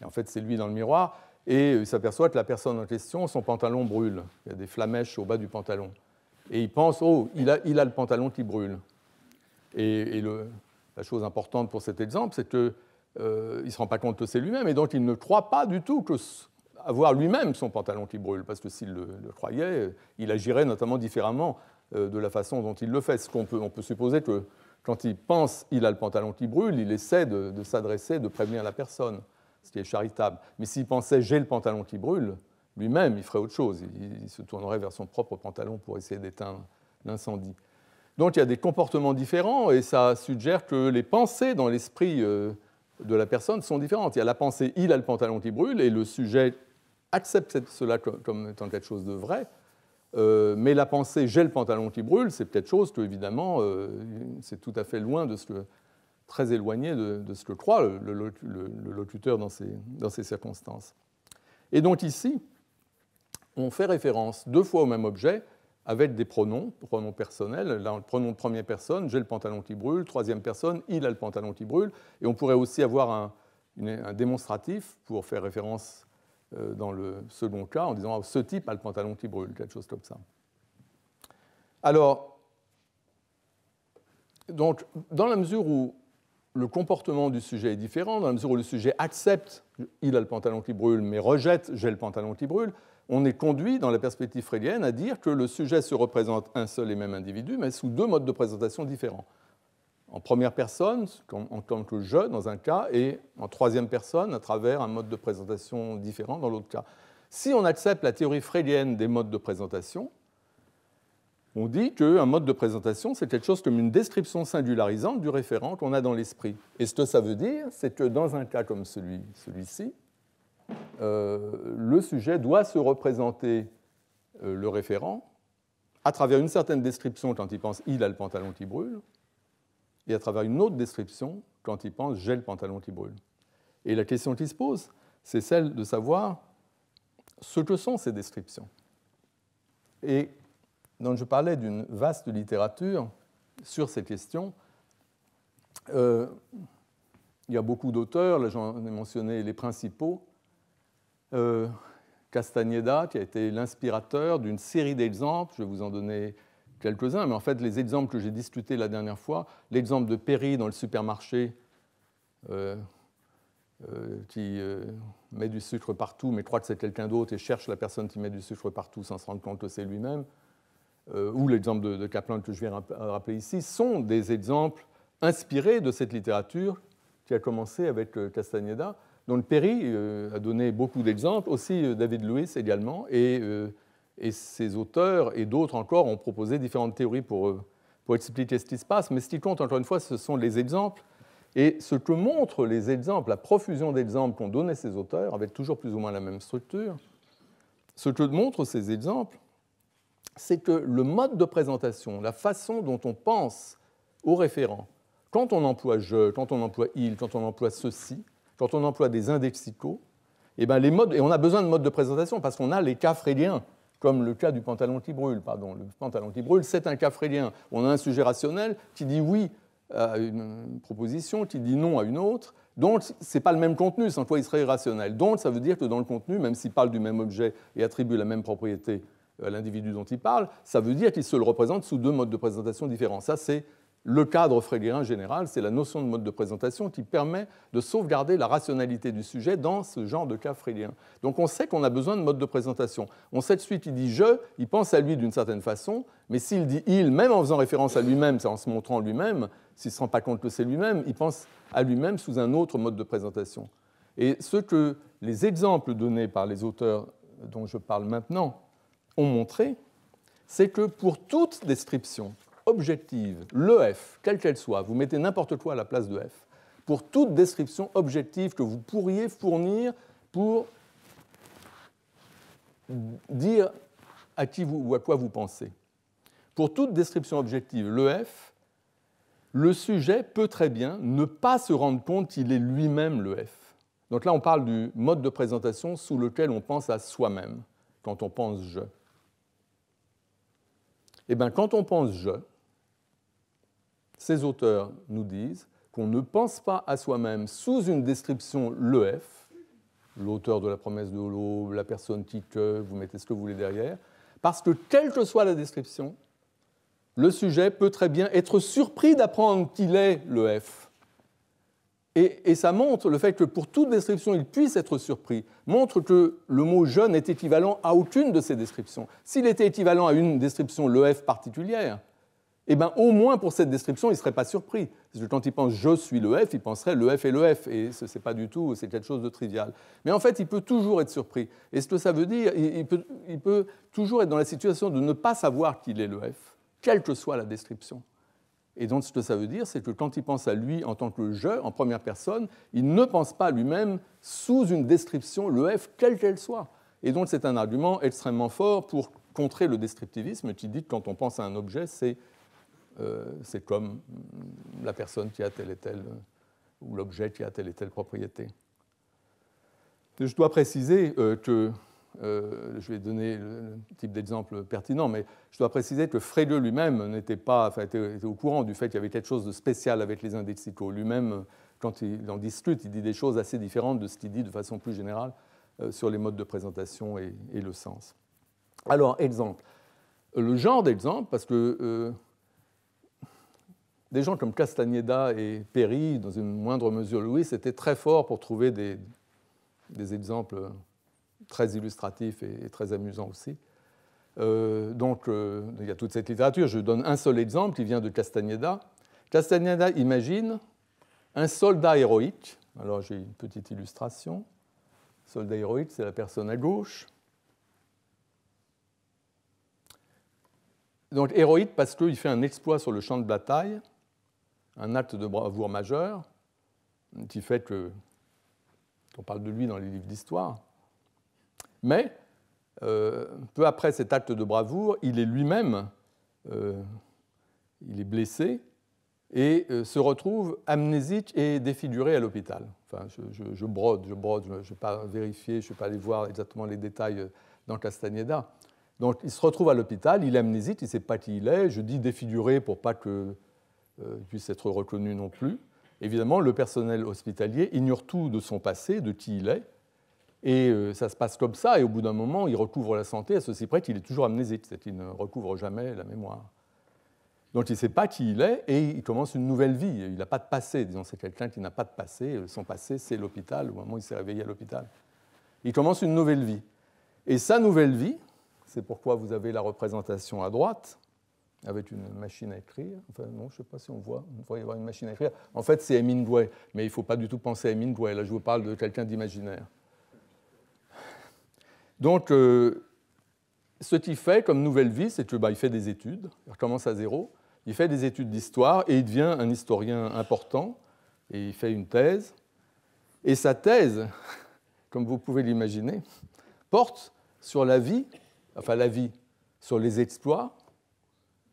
Et en fait, c'est lui dans le miroir et il s'aperçoit que la personne en question, son pantalon brûle. Il y a des flamèches au bas du pantalon. Et oh, il pense, oh, il a, le pantalon qui brûle. Et, la chose importante pour cet exemple, c'est qu'il euh, ne se rend pas compte que c'est lui-même, et donc il ne croit pas du tout que, avoir lui-même son pantalon qui brûle, parce que s'il le, croyait, il agirait notamment différemment euh, de la façon dont il le fait. Ce qu'on peut, on peut supposer que quand il pense il a le pantalon qui brûle, il essaie de s'adresser, de prévenir la personne ce qui est charitable. Mais s'il pensait j'ai le pantalon qui brûle, lui-même, il ferait autre chose. Il, se tournerait vers son propre pantalon pour essayer d'éteindre l'incendie. Donc il y a des comportements différents et ça suggère que les pensées dans l'esprit euh, de la personne sont différentes. Il y a la pensée il a le pantalon qui brûle et le sujet accepte cela comme étant quelque chose de vrai. Euh, mais la pensée j'ai le pantalon qui brûle, c'est peut-être chose que, évidemment, euh, c'est tout à fait loin de ce que très éloigné de, ce que croit le, locuteur dans ces, dans ces circonstances. Et donc ici, on fait référence deux fois au même objet avec des pronoms, pronoms personnels. Là, le pronom de première personne, j'ai le pantalon qui brûle. Troisième personne, il a le pantalon qui brûle. Et on pourrait aussi avoir un, démonstratif pour faire référence euh, dans le second cas en disant ah, ce type a le pantalon qui brûle, quelque chose comme ça. Alors, donc, dans la mesure où le comportement du sujet est différent, dans la mesure où le sujet accepte il a le pantalon qui brûle, mais rejette j'ai le pantalon qui brûle, on est conduit dans la perspective freudienne à dire que le sujet se représente un seul et même individu, mais sous deux modes de présentation différents. En première personne, en tant que je dans un cas, et en troisième personne, à travers un mode de présentation différent dans l'autre cas. Si on accepte la théorie freudienne des modes de présentation, on dit qu'un mode de présentation, c'est quelque chose comme une description singularisante du référent qu'on a dans l'esprit. Et ce que ça veut dire, c'est que dans un cas comme celui-ci, celui le sujet doit se représenter euh, le référent à travers une certaine description quand il pense il a le pantalon qui brûle, et à travers une autre description quand il pense j'ai le pantalon qui brûle. Et la question qui se pose, c'est celle de savoir ce que sont ces descriptions. Et donc, je parlais d'une vaste littérature sur ces questions. Euh, il y a beaucoup d'auteurs, j'en ai mentionné les principaux. Euh, Castaneda, qui a été l'inspirateur d'une série d'exemples, je vais vous en donner quelques-uns, mais en fait, les exemples que j'ai discutés la dernière fois, l'exemple de Perry dans le supermarché, euh, euh, qui met du sucre partout, mais croit que c'est quelqu'un d'autre et cherche la personne qui met du sucre partout sans se rendre compte que c'est lui-même. Euh, ou l'exemple de, Kaplan que je viens de euh, rappeler ici, sont des exemples inspirés de cette littérature qui a commencé avec euh, Castaneda, donc Perry a donné beaucoup d'exemples, aussi David Lewis également, et, ses auteurs et d'autres encore ont proposé différentes théories pour, pour expliquer ce qui se passe. Mais ce qui compte, encore une fois, ce sont les exemples. Et ce que montrent les exemples, la profusion d'exemples qu'ont donné ces auteurs, avec toujours plus ou moins la même structure, ce que montrent ces exemples, c'est que le mode de présentation, la façon dont on pense au référent, quand on emploie je, quand on emploie il, quand on emploie ceci, quand on emploie des indexicaux, et eh ben, les modes, et on a besoin de modes de présentation parce qu'on a les cas fréliens, comme le cas du pantalon qui brûle. Pardon, le pantalon qui brûle, c'est un cas frélien. On a un sujet rationnel qui dit oui à une proposition, qui dit non à une autre. Donc, ce n'est pas le même contenu, sans quoi il serait irrationnel. Donc, ça veut dire que dans le contenu, même s'il parle du même objet et attribue la même propriété euh, l'individu dont il parle, ça veut dire qu'il se le représente sous deux modes de présentation différents. Ça, c'est le cadre frégérien général, c'est la notion de mode de présentation qui permet de sauvegarder la rationalité du sujet dans ce genre de cas frégérien. Donc on sait qu'on a besoin de modes de présentation. On sait de suite qu'il dit je, il pense à lui d'une certaine façon, mais s'il dit il, même en faisant référence à lui-même, c'est en se montrant lui-même, s'il ne se rend pas compte que c'est lui-même, il pense à lui-même sous un autre mode de présentation. Et ce que les exemples donnés par les auteurs dont je parle maintenant ont montré, c'est que pour toute description objective, le f, quelle qu'elle soit, vous mettez n'importe quoi à la place de f, pour toute description objective que vous pourriez fournir pour dire à qui ou à quoi vous pensez. Pour toute description objective, le f, le sujet peut très bien ne pas se rendre compte qu'il est lui-même le f. Donc là, on parle du mode de présentation sous lequel on pense à soi-même quand on pense je. Eh quand on pense je, ces auteurs nous disent qu'on ne pense pas à soi-même sous une description le F », l'auteur de la promesse de l'aube, la personne qui que, vous mettez ce que vous voulez derrière, parce que quelle que soit la description, le sujet peut très bien être surpris d'apprendre qu'il est le F. Et, ça montre le fait que pour toute description, il puisse être surpris, montre que le mot jeune est équivalent à aucune de ces descriptions. S'il était équivalent à une description, l'EF particulière, eh ben, au moins pour cette description, il ne serait pas surpris. Parce que quand il pense je suis le F, il penserait le F est le F. Et ce n'est pas du tout, c'est quelque chose de trivial. Mais en fait, il peut toujours être surpris. Et ce que ça veut dire, il peut, il peut toujours être dans la situation de ne pas savoir qu'il est le F, quelle que soit la description. Et donc, ce que ça veut dire, c'est que quand il pense à lui en tant que je, en première personne, il ne pense pas à lui-même sous une description, le F, quelle qu'elle soit. Et donc, c'est un argument extrêmement fort pour contrer le descriptivisme qui dit que quand on pense à un objet, c'est euh, comme la personne qui a telle et telle, ou l'objet qui a telle et telle propriété. Je dois préciser euh, que euh, je vais donner le type d'exemple pertinent, mais je dois préciser que Frege lui-même n'était pas, enfin, était, au courant du fait qu'il y avait quelque chose de spécial avec les indexicaux. Lui-même, quand il en discute, il dit des choses assez différentes de ce qu'il dit de façon plus générale euh, sur les modes de présentation et, le sens. Alors, exemple. Le genre d'exemple, parce que euh, des gens comme Castaneda et Perry, dans une moindre mesure Louis, étaient très forts pour trouver des, des exemples très illustratif et, très amusant aussi. Euh, donc, euh, il y a toute cette littérature. Je donne un seul exemple qui vient de Castaneda. Castaneda imagine un soldat héroïque. Alors, j'ai une petite illustration. Soldat héroïque, c'est la personne à gauche. Donc, héroïque parce qu'il fait un exploit sur le champ de bataille, un acte de bravoure majeur, qui fait que, on parle de lui dans les livres d'histoire, mais euh, peu après cet acte de bravoure, il est lui-même, euh, il est blessé et euh, se retrouve amnésique et défiguré à l'hôpital. Enfin, je, je, brode, je brode, je ne vais pas vérifier, je ne vais pas aller voir exactement les détails dans Castaneda. Donc il se retrouve à l'hôpital, il est amnésique, il ne sait pas qui il est, je dis défiguré pour pas qu'il puisse être reconnu non plus. Évidemment, le personnel hospitalier ignore tout de son passé, de qui il est, et euh, ça se passe comme ça, et au bout d'un moment, il recouvre la santé, à ceci près qu'il est toujours amnésique, c'est qu'il ne recouvre jamais la mémoire. Donc il ne sait pas qui il est, et il commence une nouvelle vie. Il n'a pas de passé, disons, c'est quelqu'un qui n'a pas de passé. Euh, son passé, c'est l'hôpital, au moment où il s'est réveillé à l'hôpital. Il commence une nouvelle vie. Et sa nouvelle vie, c'est pourquoi vous avez la représentation à droite, avec une machine à écrire. Enfin, non, je ne sais pas si on voit, il pourrait y avoir une machine à écrire. En fait, c'est Hemingway, mais il ne faut pas du tout penser à Hemingway. Là, je vous parle de quelqu'un d'imaginaire. Donc, euh, ce qu'il fait comme nouvelle vie, c'est qu'il bah, il fait des études, il recommence à zéro, il fait des études d'histoire et il devient un historien important, et il fait une thèse. Et sa thèse, <laughs> comme vous pouvez l'imaginer, porte sur la vie, enfin la vie, sur les exploits,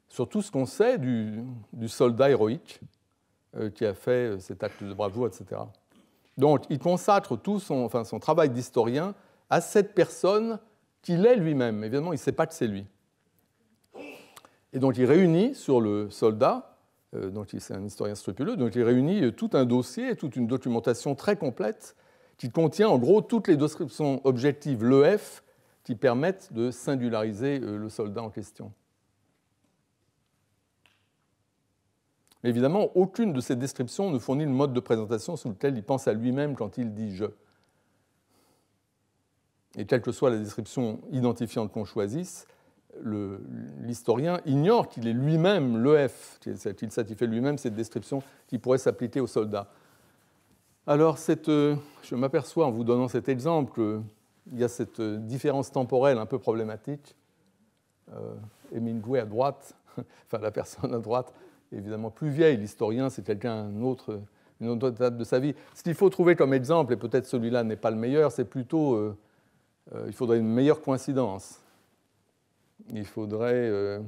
sur tout ce qu'on sait du, soldat héroïque euh, qui a fait euh, cet acte de bravoure, etc. Donc il consacre tout son, enfin, son travail d'historien à cette personne qu'il est lui-même. Évidemment, il ne sait pas que c'est lui. Et donc il réunit sur le soldat, euh, il c'est un historien scrupuleux, donc il réunit euh, tout un dossier, toute une documentation très complète qui contient en gros toutes les descriptions objectives, l'EF, qui permettent de singulariser euh, le soldat en question. évidemment, aucune de ces descriptions ne fournit le mode de présentation sous lequel il pense à lui-même quand il dit je et quelle que soit la description identifiante qu'on choisisse, l'historien ignore qu'il est lui-même l'EF, qu'il satisfait lui-même cette description qui pourrait s'appliquer aux soldats. Alors, euh, je m'aperçois en vous donnant cet exemple qu'il euh, y a cette euh, différence temporelle un peu problématique. Euh, Hemingway à droite, <laughs> enfin la personne à droite, évidemment plus vieille, l'historien, c'est quelqu'un, un autre, une autre date de sa vie. Ce qu'il faut trouver comme exemple, et peut-être celui-là n'est pas le meilleur, c'est plutôt... Euh, il faudrait une meilleure coïncidence. Il faudrait... Euh,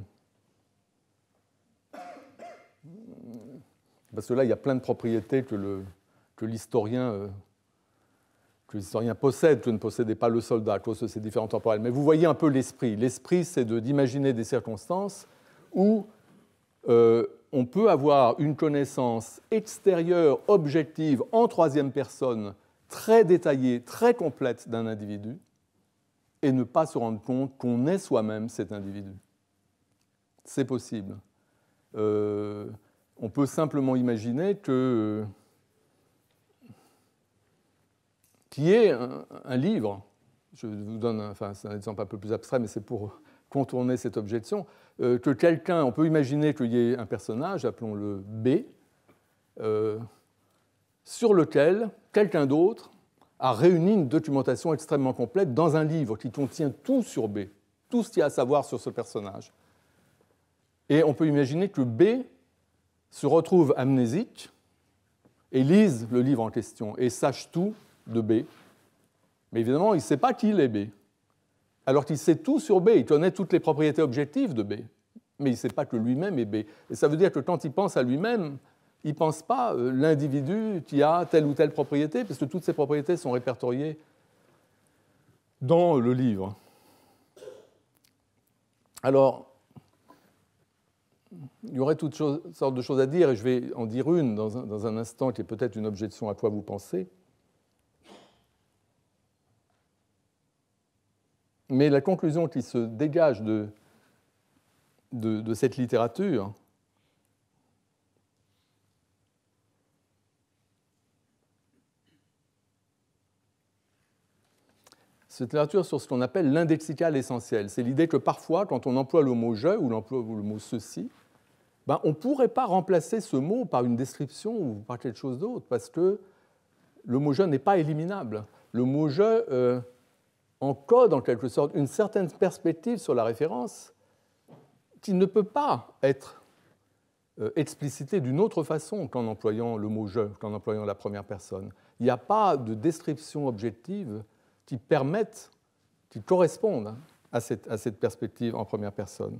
parce que là, il y a plein de propriétés que, l'historien euh, que l'historien possède, que ne possédait pas le soldat à cause de ces différents temporels. Mais vous voyez un peu l'esprit. L'esprit, c'est de, d'imaginer des circonstances où on peut avoir une connaissance extérieure, objective, en troisième personne, très détaillée, très complète d'un individu, et ne pas se rendre compte qu'on est soi-même cet individu. C'est possible. Euh, on peut simplement imaginer que euh, qui est un, livre. Je vous donne, un, c'est un exemple un peu plus abstrait, mais c'est pour contourner cette objection. Euh, que quelqu'un, on peut imaginer qu'il y ait un personnage, appelons-le B, sur lequel quelqu'un d'autre a réuni une documentation extrêmement complète dans un livre qui contient tout sur B, tout ce qu'il y a à savoir sur ce personnage. Et on peut imaginer que B se retrouve amnésique et lise le livre en question et sache tout de B. Mais évidemment, il ne sait pas qu'il est B. Alors qu'il sait tout sur B, il connaît toutes les propriétés objectives de B, mais il ne sait pas que lui-même est B. Et ça veut dire que quand il pense à lui-même, il ne pense pas euh, l'individu qui a telle ou telle propriété, puisque toutes ces propriétés sont répertoriées dans le livre. Alors, il y aurait toutes sortes de choses à dire, et je vais en dire une dans un, instant qui est peut-être une objection à quoi vous pensez. Mais la conclusion qui se dégage de, de cette littérature, cette littérature sur ce qu'on appelle l'indexical essentiel. C'est l'idée que parfois, quand on emploie le mot je ou, ou le mot ceci, ben, on ne pourrait pas remplacer ce mot par une description ou par quelque chose d'autre, parce que le mot je n'est pas éliminable. Le mot je euh, encode en quelque sorte une certaine perspective sur la référence qui ne peut pas être euh, explicitée d'une autre façon qu'en employant le mot je, qu'en employant la première personne. Il n'y a pas de description objective qui permettent, qui correspondent à cette, à cette perspective en première personne.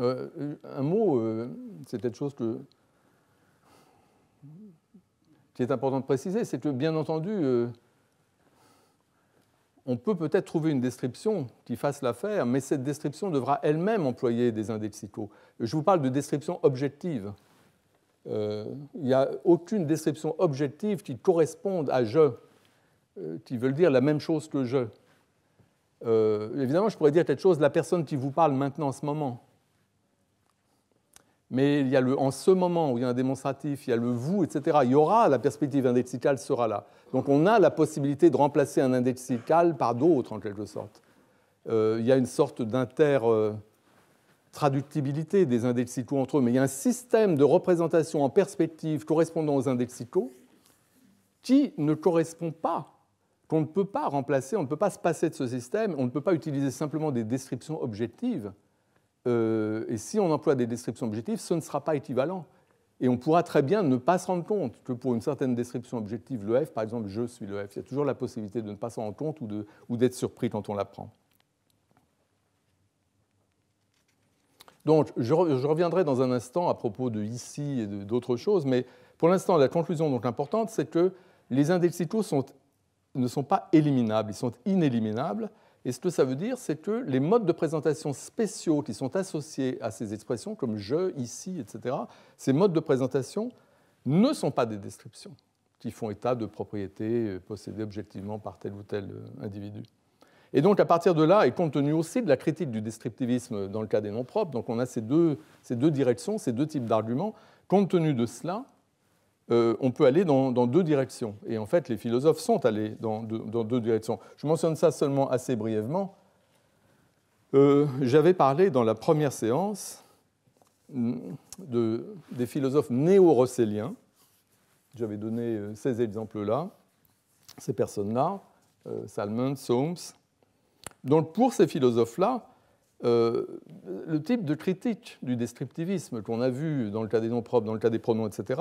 Euh, un mot, euh, c'est quelque chose que, qui est important de préciser, c'est que bien entendu, euh, on peut peut-être trouver une description qui fasse l'affaire, mais cette description devra elle-même employer des indexicaux. Je vous parle de description objective. Euh, il n'y a aucune description objective qui corresponde à je, euh, qui veut dire la même chose que je. Euh, évidemment, je pourrais dire quelque chose, la personne qui vous parle maintenant en ce moment mais il y a le en ce moment où il y a un démonstratif, il y a le vous, etc. Il y aura, la perspective indexicale sera là. Donc on a la possibilité de remplacer un indexical par d'autres, en quelque sorte. Euh, il y a une sorte d'inter-traductibilité des indexicaux entre eux, mais il y a un système de représentation en perspective correspondant aux indexicaux qui ne correspond pas, qu'on ne peut pas remplacer, on ne peut pas se passer de ce système, on ne peut pas utiliser simplement des descriptions objectives euh, et si on emploie des descriptions objectives, ce ne sera pas équivalent. Et on pourra très bien ne pas se rendre compte que pour une certaine description objective, le F, par exemple, je suis le F, il y a toujours la possibilité de ne pas s'en rendre compte ou, d'être surpris quand on l'apprend. Donc, je, reviendrai dans un instant à propos de ici et d'autres choses, mais pour l'instant, la conclusion donc importante, c'est que les indexicaux ne sont pas éliminables, ils sont inéliminables. Et ce que ça veut dire, c'est que les modes de présentation spéciaux qui sont associés à ces expressions, comme je, ici, etc., ces modes de présentation ne sont pas des descriptions qui font état de propriétés euh, possédées objectivement par tel ou tel euh, individu. Et donc, à partir de là, et compte tenu aussi de la critique du descriptivisme dans le cas des noms propres, donc on a ces deux, ces deux directions, ces deux types d'arguments, compte tenu de cela, euh, on peut aller dans, deux directions. Et en fait, les philosophes sont allés dans deux, directions. Je mentionne ça seulement assez brièvement. Euh, j'avais parlé dans la première séance des philosophes néo rosséliens J'avais donné euh, ces exemples-là, ces personnes-là, Salmon, Soames. Donc pour ces philosophes-là, le type de critique du descriptivisme qu'on a vu dans le cas des noms propres, dans le cas des pronoms, etc.,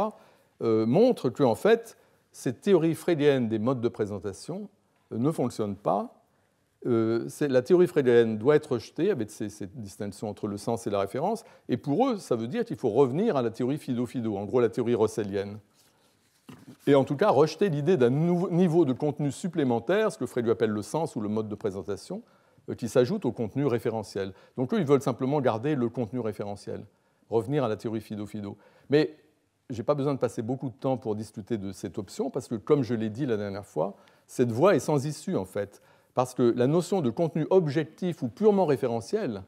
euh, montre que, en fait, cette théorie freudienne des modes de présentation euh, ne fonctionne pas. Euh, la théorie freudienne doit être rejetée avec cette distinction entre le sens et la référence, et pour eux, ça veut dire qu'il faut revenir à la théorie Fido-Fido, en gros la théorie rossellienne. Et en tout cas, rejeter l'idée d'un niveau de contenu supplémentaire, ce que Freud appelle le sens ou le mode de présentation, qui s'ajoute au contenu référentiel. Donc eux, ils veulent simplement garder le contenu référentiel, revenir à la théorie Fido-Fido. Mais je n'ai pas besoin de passer beaucoup de temps pour discuter de cette option, parce que, comme je l'ai dit la dernière fois, cette voie est sans issue, en fait. Parce que la notion de contenu objectif ou purement référentiel,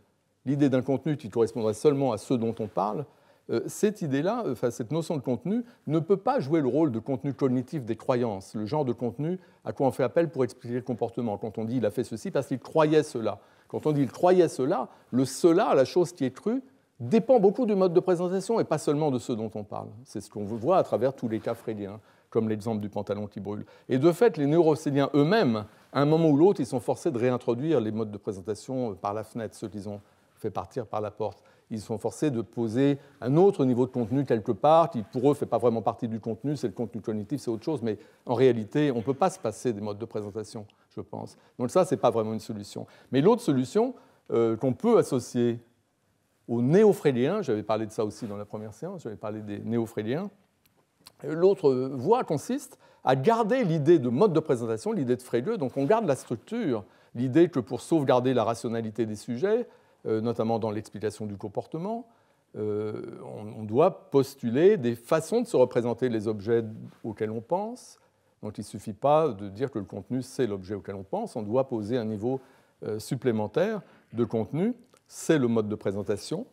l'idée d'un contenu qui correspondrait seulement à ce dont on parle, euh, cette idée-là, cette notion de contenu, ne peut pas jouer le rôle de contenu cognitif des croyances, le genre de contenu à quoi on fait appel pour expliquer le comportement. Quand on dit il a fait ceci parce qu'il croyait cela. Quand on dit il croyait cela, le cela, la chose qui est crue, dépend beaucoup du mode de présentation et pas seulement de ceux dont on parle. C'est ce qu'on voit à travers tous les cas fréliens, comme l'exemple du pantalon qui brûle. Et de fait, les neurocéliens eux-mêmes, à un moment ou l'autre, ils sont forcés de réintroduire les modes de présentation par la fenêtre, ceux qu'ils ont fait partir par la porte. Ils sont forcés de poser un autre niveau de contenu quelque part, qui pour eux ne fait pas vraiment partie du contenu, c'est le contenu cognitif, c'est autre chose, mais en réalité, on ne peut pas se passer des modes de présentation, je pense. Donc ça, ce n'est pas vraiment une solution. Mais l'autre solution euh, qu'on peut associer aux néo J'avais parlé de ça aussi dans la première séance, j'avais parlé des néo L'autre voie consiste à garder l'idée de mode de présentation, l'idée de frégueux Donc on garde la structure, l'idée que pour sauvegarder la rationalité des sujets, euh, notamment dans l'explication du comportement, euh, on doit postuler des façons de se représenter les objets auxquels on pense. Donc il ne suffit pas de dire que le contenu, c'est l'objet auquel on pense, on doit poser un niveau euh, supplémentaire de contenu c'est le mode de présentation.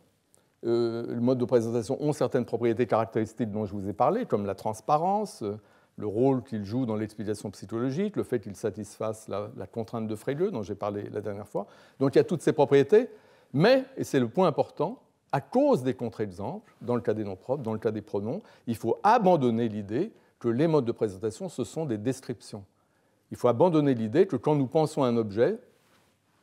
Euh, le mode de présentation ont certaines propriétés caractéristiques dont je vous ai parlé, comme la transparence, euh, le rôle qu'il joue dans l'explication psychologique, le fait qu'il satisfasse la, contrainte de Frege dont j'ai parlé la dernière fois. Donc il y a toutes ces propriétés, mais, et c'est le point important, à cause des contre-exemples, dans le cas des noms propres, dans le cas des pronoms, il faut abandonner l'idée que les modes de présentation, ce sont des descriptions. Il faut abandonner l'idée que quand nous pensons à un objet,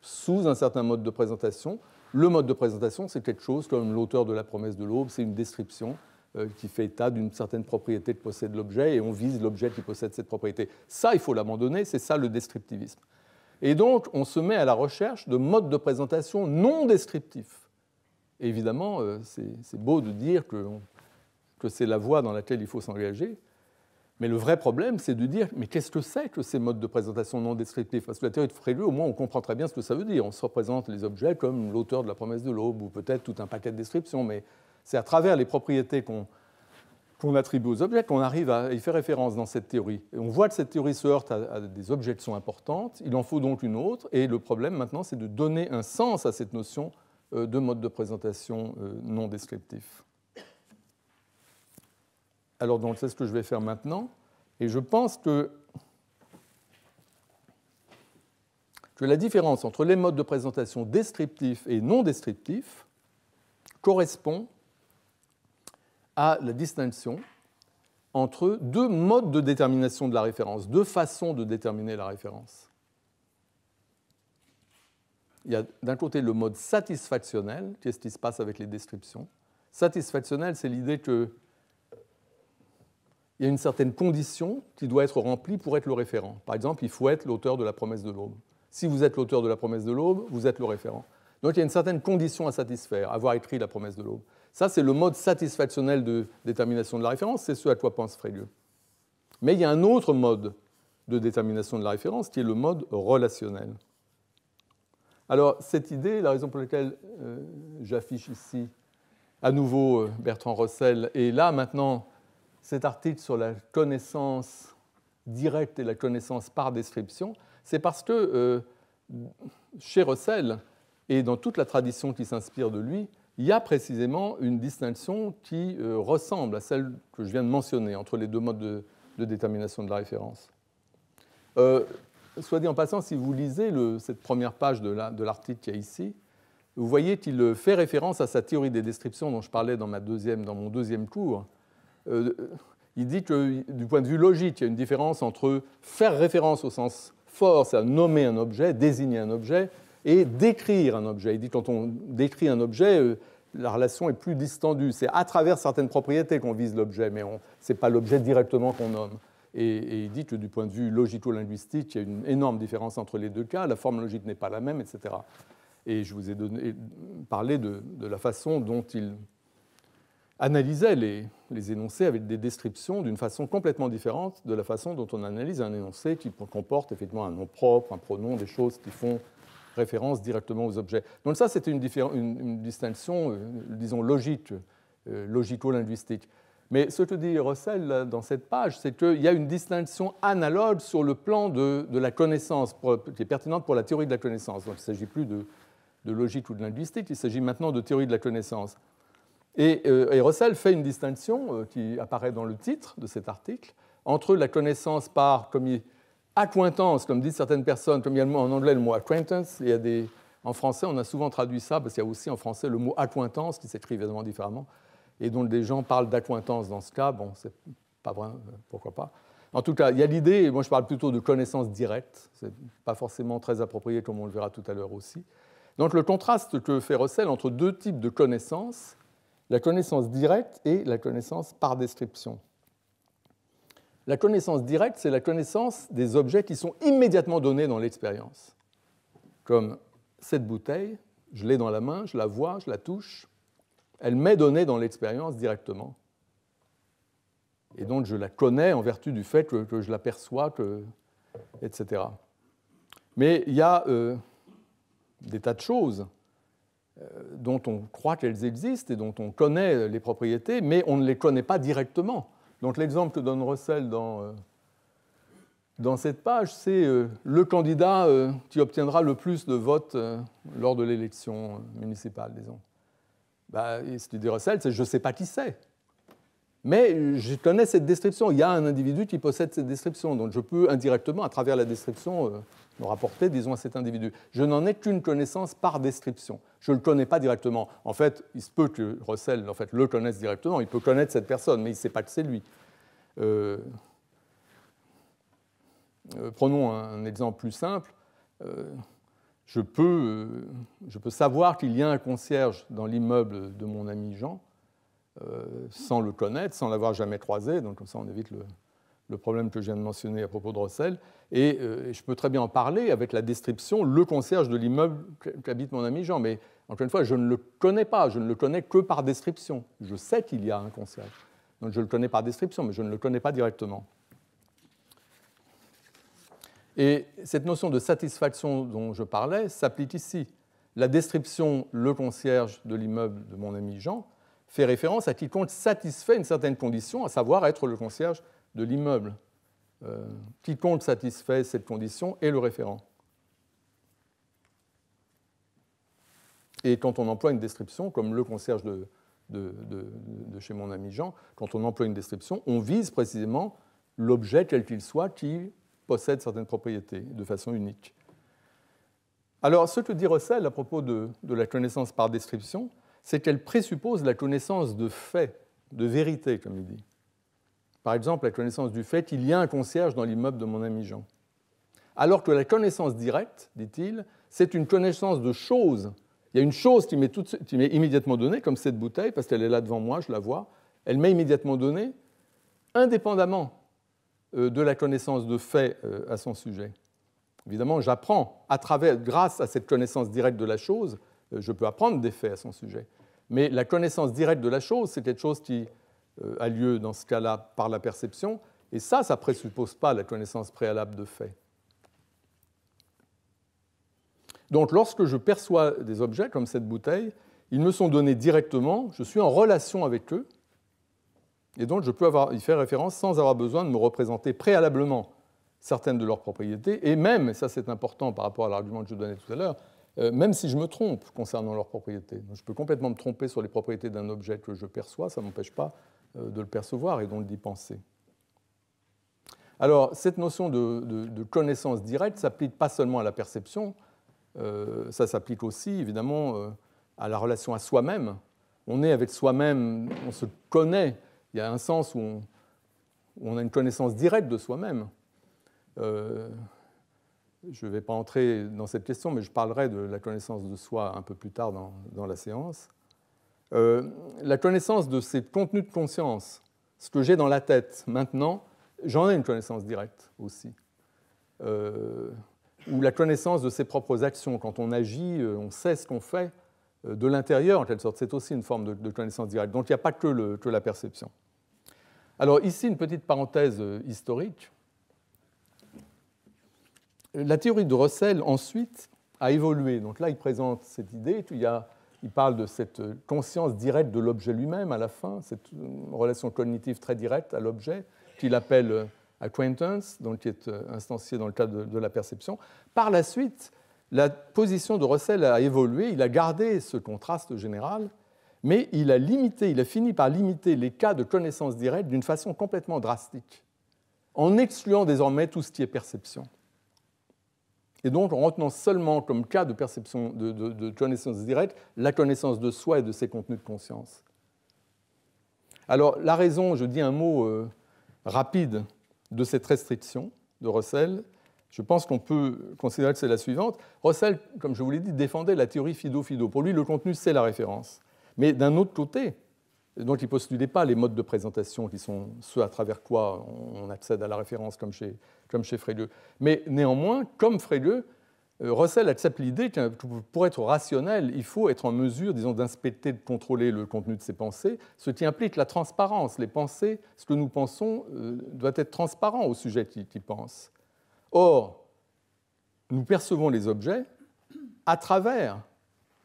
sous un certain mode de présentation, le mode de présentation, c'est quelque chose comme l'auteur de La promesse de l'aube, c'est une description euh, qui fait état d'une certaine propriété que possède l'objet et on vise l'objet qui possède cette propriété. Ça, il faut l'abandonner, c'est ça le descriptivisme. Et donc, on se met à la recherche de modes de présentation non descriptifs. évidemment, euh, c'est beau de dire que c'est la voie dans laquelle il faut s'engager, mais le vrai problème, c'est de dire, mais qu'est-ce que c'est que ces modes de présentation non descriptifs Parce que la théorie de Frélu, au moins, on comprend très bien ce que ça veut dire. On se représente les objets comme l'auteur de la promesse de l'aube, ou peut-être tout un paquet de descriptions, mais c'est à travers les propriétés qu'on attribue aux objets, qu'on arrive à y faire référence dans cette théorie. Et on voit que cette théorie se heurte à, des objections importantes, il en faut donc une autre, et le problème maintenant, c'est de donner un sens à cette notion euh, de mode de présentation euh, non descriptif. Alors donc c'est ce que je vais faire maintenant. Et je pense que, que la différence entre les modes de présentation descriptifs et non descriptifs correspond à la distinction entre deux modes de détermination de la référence, deux façons de déterminer la référence. Il y a d'un côté le mode satisfactionnel, qu'est-ce qui se passe avec les descriptions. Satisfactionnel, c'est l'idée que il y a une certaine condition qui doit être remplie pour être le référent. Par exemple, il faut être l'auteur de la promesse de l'aube. Si vous êtes l'auteur de la promesse de l'aube, vous êtes le référent. Donc il y a une certaine condition à satisfaire, avoir écrit la promesse de l'aube. Ça, c'est le mode satisfactionnel de détermination de la référence, c'est ce à quoi pense Frélieu. Mais il y a un autre mode de détermination de la référence qui est le mode relationnel. Alors, cette idée, la raison pour laquelle euh, j'affiche ici à nouveau euh, Bertrand Russell, et là maintenant cet article sur la connaissance directe et la connaissance par description, c'est parce que euh, chez Russell et dans toute la tradition qui s'inspire de lui, il y a précisément une distinction qui euh, ressemble à celle que je viens de mentionner entre les deux modes de, détermination de la référence. Euh, soit dit en passant, si vous lisez cette première page de l'article qui qu'il y a ici, vous voyez qu'il fait référence à sa théorie des descriptions dont je parlais dans mon deuxième cours, euh, il dit que du point de vue logique, il y a une différence entre faire référence au sens fort, c'est-à-dire nommer un objet, désigner un objet, et décrire un objet. Il dit que quand on décrit un objet, euh, la relation est plus distendue. C'est à travers certaines propriétés qu'on vise l'objet, mais ce n'est pas l'objet directement qu'on nomme. Et, il dit que du point de vue logico-linguistique, il y a une énorme différence entre les deux cas. La forme logique n'est pas la même, etc. Et je vous ai donné, parlé de la façon dont il Analyser les, énoncés avec des descriptions d'une façon complètement différente de la façon dont on analyse un énoncé qui comporte effectivement un nom propre, un pronom, des choses qui font référence directement aux objets. Donc ça, c'était une, distinction, euh, disons, logique, euh, logico-linguistique. Mais ce que dit Russell dans cette page, c'est qu'il y a une distinction analogue sur le plan de, la connaissance, qui est pertinente pour la théorie de la connaissance. Donc il ne s'agit plus de logique ou de linguistique, il s'agit maintenant de théorie de la connaissance. Euh, et Russell fait une distinction euh, qui apparaît dans le titre de cet article entre la connaissance par, comme acquaintance, comme disent certaines personnes, comme il y a en anglais le mot acquaintance, il y a des, en français on a souvent traduit ça parce qu'il y a aussi en français le mot acquaintance qui s'écrit évidemment différemment et dont des gens parlent d'acquaintance dans ce cas. Bon, c'est pas vrai, euh, pourquoi pas. En tout cas, il y a l'idée, moi je parle plutôt de connaissance directe, c'est pas forcément très approprié comme on le verra tout à l'heure aussi. Donc le contraste que fait Russell entre deux types de connaissances, la connaissance directe et la connaissance par description. La connaissance directe, c'est la connaissance des objets qui sont immédiatement donnés dans l'expérience. Comme cette bouteille, je l'ai dans la main, je la vois, je la touche, elle m'est donnée dans l'expérience directement. Et donc je la connais en vertu du fait que, je l'aperçois, etc. Mais il y a euh, des tas de choses euh, dont on croit qu'elles existent et dont on connaît les propriétés, mais on ne les connaît pas directement. Donc l'exemple que donne Russell dans, euh, dans cette page, c'est euh, le candidat qui obtiendra le plus de votes lors de l'élection municipale, disons. Bah, ce qu'il dit Russell, c'est je ne sais pas qui c'est. Mais je connais cette description. Il y a un individu qui possède cette description. Donc je peux indirectement, à travers la description, me rapporter, disons, à cet individu. Je n'en ai qu'une connaissance par description. Je ne le connais pas directement. En fait, il se peut que Russell en fait, le connaisse directement. Il peut connaître cette personne, mais il ne sait pas que c'est lui. Euh, euh, prenons un exemple plus simple. Euh, je, peux, je peux savoir qu'il y a un concierge dans l'immeuble de mon ami Jean sans le connaître, sans l'avoir jamais croisé. Donc comme ça, on évite le, le problème que je viens de mentionner à propos de Rossel. Et euh, je peux très bien en parler avec la description, le concierge de l'immeuble qu'habite mon ami Jean. Mais encore une fois, je ne le connais pas, je ne le connais que par description. Je sais qu'il y a un concierge. Donc je le connais par description, mais je ne le connais pas directement. Et cette notion de satisfaction dont je parlais s'applique ici. La description, le concierge de l'immeuble de mon ami Jean, fait référence à quiconque satisfait une certaine condition, à savoir être le concierge de l'immeuble. Euh, quiconque satisfait cette condition est le référent. Et quand on emploie une description, comme le concierge de, chez mon ami Jean, quand on emploie une description, on vise précisément l'objet, quel qu'il soit, qui possède certaines propriétés de façon unique. Alors, ce que dit Russell à propos de, la connaissance par description, c'est qu'elle présuppose la connaissance de faits, de vérité, comme il dit. Par exemple, la connaissance du fait qu'il y a un concierge dans l'immeuble de mon ami Jean. Alors que la connaissance directe, dit-il, c'est une connaissance de choses. Il y a une chose qui m'est, immédiatement donnée, comme cette bouteille, parce qu'elle est là devant moi, je la vois. Elle m'est immédiatement donnée, indépendamment euh, de la connaissance de fait euh, à son sujet. Évidemment, j'apprends à travers, grâce à cette connaissance directe de la chose, euh, je peux apprendre des faits à son sujet. Mais la connaissance directe de la chose, c'est quelque chose qui euh, a lieu dans ce cas-là par la perception. Et ça, ça ne présuppose pas la connaissance préalable de fait. Donc lorsque je perçois des objets comme cette bouteille, ils me sont donnés directement, je suis en relation avec eux, et donc je peux avoir, y faire référence sans avoir besoin de me représenter préalablement certaines de leurs propriétés, et même, et ça c'est important par rapport à l'argument que je donnais tout à l'heure, euh, même si je me trompe concernant leurs propriétés. je peux complètement me tromper sur les propriétés d'un objet que je perçois, ça ne m'empêche pas euh, de le percevoir et donc d'y penser. Alors, cette notion de, connaissance directe s'applique pas seulement à la perception, euh, ça s'applique aussi évidemment euh, à la relation à soi-même. On est avec soi-même, on se connaît, il y a un sens où on, a une connaissance directe de soi-même. je ne vais pas entrer dans cette question, mais je parlerai de la connaissance de soi un peu plus tard dans la séance. Euh, la connaissance de ces contenus de conscience, ce que j'ai dans la tête maintenant, j'en ai une connaissance directe aussi. Euh, ou la connaissance de ses propres actions. Quand on agit, euh, on sait ce qu'on fait de l'intérieur, en quelque sorte. C'est aussi une forme de, connaissance directe. Donc il n'y a pas que, que, la perception. Alors ici, une petite parenthèse historique. La théorie de Russell, ensuite, a évolué. Donc là, il présente cette idée qu'il y a il parle de cette conscience directe de l'objet lui-même à la fin, cette relation cognitive très directe à l'objet, qu'il appelle euh, acquaintance, donc qui est euh, instancié dans le cadre de, la perception. Par la suite, la position de Russell a évolué, il a gardé ce contraste général, mais il a limité, il a fini par limiter les cas de connaissance directe d'une façon complètement drastique, en excluant désormais tout ce qui est perception. Et donc, en retenant seulement comme cas de perception de, connaissance directe la connaissance de soi et de ses contenus de conscience. Alors, la raison, je dis un mot euh, rapide de cette restriction de Russell, je pense qu'on peut considérer que c'est la suivante. Russell, comme je vous l'ai dit, défendait la théorie Fido-Fido. Pour lui, le contenu, c'est la référence. Mais d'un autre côté, donc, il ne postulait pas les modes de présentation qui sont ceux à travers quoi on accède à la référence, comme chez, comme chez Frege. Mais néanmoins, comme Frege, euh, Russell accepte l'idée que pour être rationnel, il faut être en mesure, disons, d'inspecter, de contrôler le contenu de ses pensées, ce qui implique la transparence. Les pensées, ce que nous pensons, euh, doit être transparent au sujet qui, qui pense. Or, nous percevons les objets à travers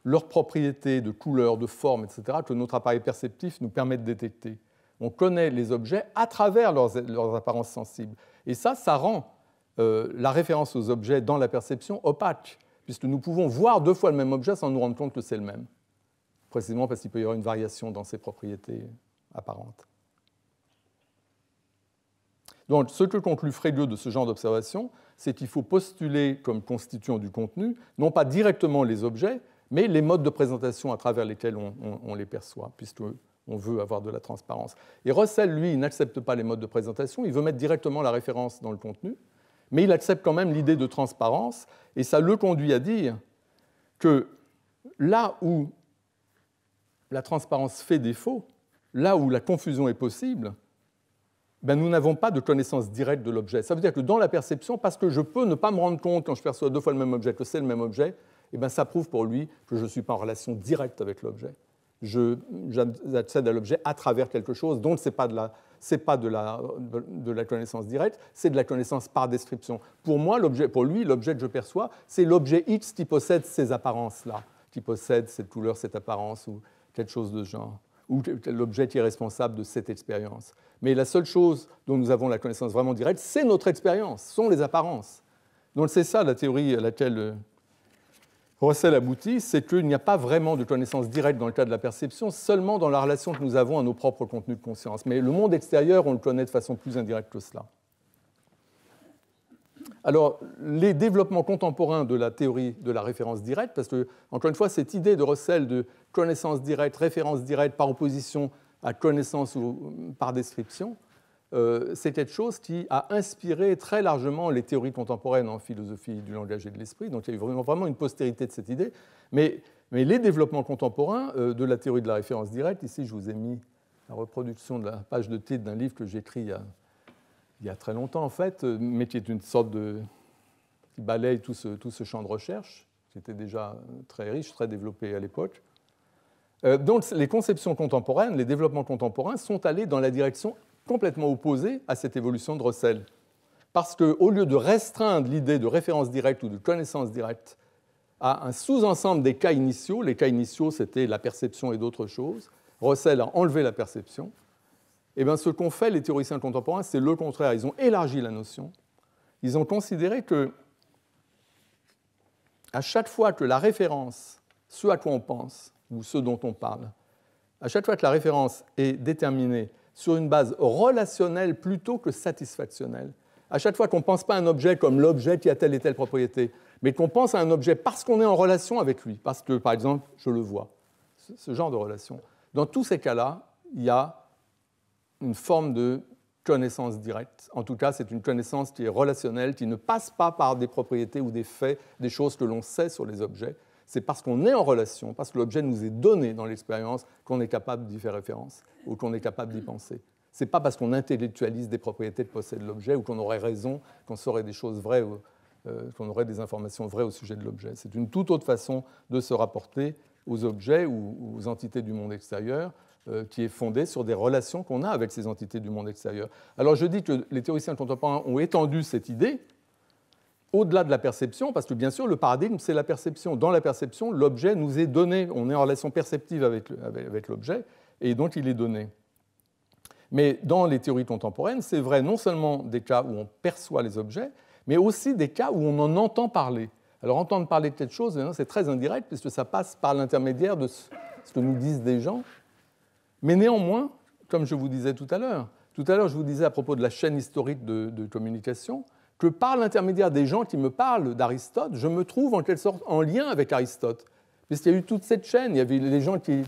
leurs propriétés de couleur, de forme, etc., que notre appareil perceptif nous permet de détecter. On connaît les objets à travers leurs, apparences sensibles. Et ça, ça rend euh, la référence aux objets dans la perception opaque, puisque nous pouvons voir deux fois le même objet sans nous rendre compte que c'est le même, précisément parce qu'il peut y avoir une variation dans ses propriétés apparentes. Donc, ce que conclut Frege de ce genre d'observation, c'est qu'il faut postuler comme constituant du contenu, non pas directement les objets, mais les modes de présentation à travers lesquels on, les perçoit, puisque on veut avoir de la transparence. Et Russell, lui, n'accepte pas les modes de présentation, il veut mettre directement la référence dans le contenu, mais il accepte quand même l'idée de transparence, et ça le conduit à dire que là où la transparence fait défaut, là où la confusion est possible, ben nous n'avons pas de connaissance directe de l'objet. Ça veut dire que dans la perception, parce que je peux ne pas me rendre compte quand je perçois deux fois le même objet que c'est le même objet, eh ben, ça prouve pour lui que je ne suis pas en relation directe avec l'objet. J'accède à l'objet à travers quelque chose dont ce n'est pas, de la, pas de, la, de la connaissance directe, c'est de la connaissance par description. Pour moi, pour lui, l'objet que je perçois, c'est l'objet X qui possède ces apparences-là, qui possède cette couleur, cette apparence ou quelque chose de genre ou l'objet qui est responsable de cette expérience. Mais la seule chose dont nous avons la connaissance vraiment directe, c'est notre expérience, sont les apparences. Donc c'est ça la théorie à laquelle euh, Russell aboutit, c'est qu'il n'y a pas vraiment de connaissance directe dans le cas de la perception, seulement dans la relation que nous avons à nos propres contenus de conscience. Mais le monde extérieur, on le connaît de façon plus indirecte que cela. Alors, les développements contemporains de la théorie de la référence directe, parce que, encore une fois, cette idée de Russell de connaissance directe, référence directe par opposition à connaissance ou par description, euh, c'est quelque chose qui a inspiré très largement les théories contemporaines en philosophie du langage et de l'esprit. Donc il y a eu vraiment une postérité de cette idée. Mais, les développements contemporains euh, de la théorie de la référence directe, ici je vous ai mis la reproduction de la page de titre d'un livre que j'écris il, il, y a très longtemps en fait, euh, mais qui est une sorte de... qui balaye tout ce champ de recherche, qui était déjà très riche, très développé à l'époque. Donc les conceptions contemporaines, les développements contemporains sont allés dans la direction complètement opposé à cette évolution de Russell. Parce qu'au lieu de restreindre l'idée de référence directe ou de connaissance directe à un sous-ensemble des cas initiaux, les cas initiaux c'était la perception et d'autres choses, Russell a enlevé la perception, et eh bien ce qu'ont fait les théoriciens contemporains, c'est le contraire. Ils ont élargi la notion. Ils ont considéré que à chaque fois que la référence, ce à quoi on pense, ou ce dont on parle, à chaque fois que la référence est déterminée sur une base relationnelle plutôt que satisfactionnelle. À chaque fois qu'on ne pense pas à un objet comme l'objet qui a telle et telle propriété, mais qu'on pense à un objet parce qu'on est en relation avec lui, parce que, par exemple, je le vois, ce genre de relation. Dans tous ces cas-là, il y a une forme de connaissance directe. En tout cas, c'est une connaissance qui est relationnelle, qui ne passe pas par des propriétés ou des faits, des choses que l'on sait sur les objets. C'est parce qu'on est en relation, parce que l'objet nous est donné dans l'expérience, qu'on est capable d'y faire référence ou qu'on est capable d'y penser. Ce n'est pas parce qu'on intellectualise des propriétés de possède l'objet ou qu'on aurait raison, qu'on saurait des choses vraies, euh, qu'on aurait des informations vraies au sujet de l'objet. C'est une toute autre façon de se rapporter aux objets ou aux entités du monde extérieur euh, qui est fondée sur des relations qu'on a avec ces entités du monde extérieur. Alors je dis que les théoriciens contemporains ont étendu cette idée au-delà de la perception, parce que bien sûr le paradigme c'est la perception. Dans la perception, l'objet nous est donné, on est en relation perceptive avec l'objet, et donc il est donné. Mais dans les théories contemporaines, c'est vrai non seulement des cas où on perçoit les objets, mais aussi des cas où on en entend parler. Alors entendre parler de quelque chose, eh c'est très indirect, puisque ça passe par l'intermédiaire de ce que nous disent des gens. Mais néanmoins, comme je vous disais tout à l'heure, tout à l'heure je vous disais à propos de la chaîne historique de, communication, que par l'intermédiaire des gens qui me parlent d'Aristote, je me trouve en quelque sorte en lien avec Aristote. Puisqu'il y a eu toute cette chaîne, il y avait les gens qui,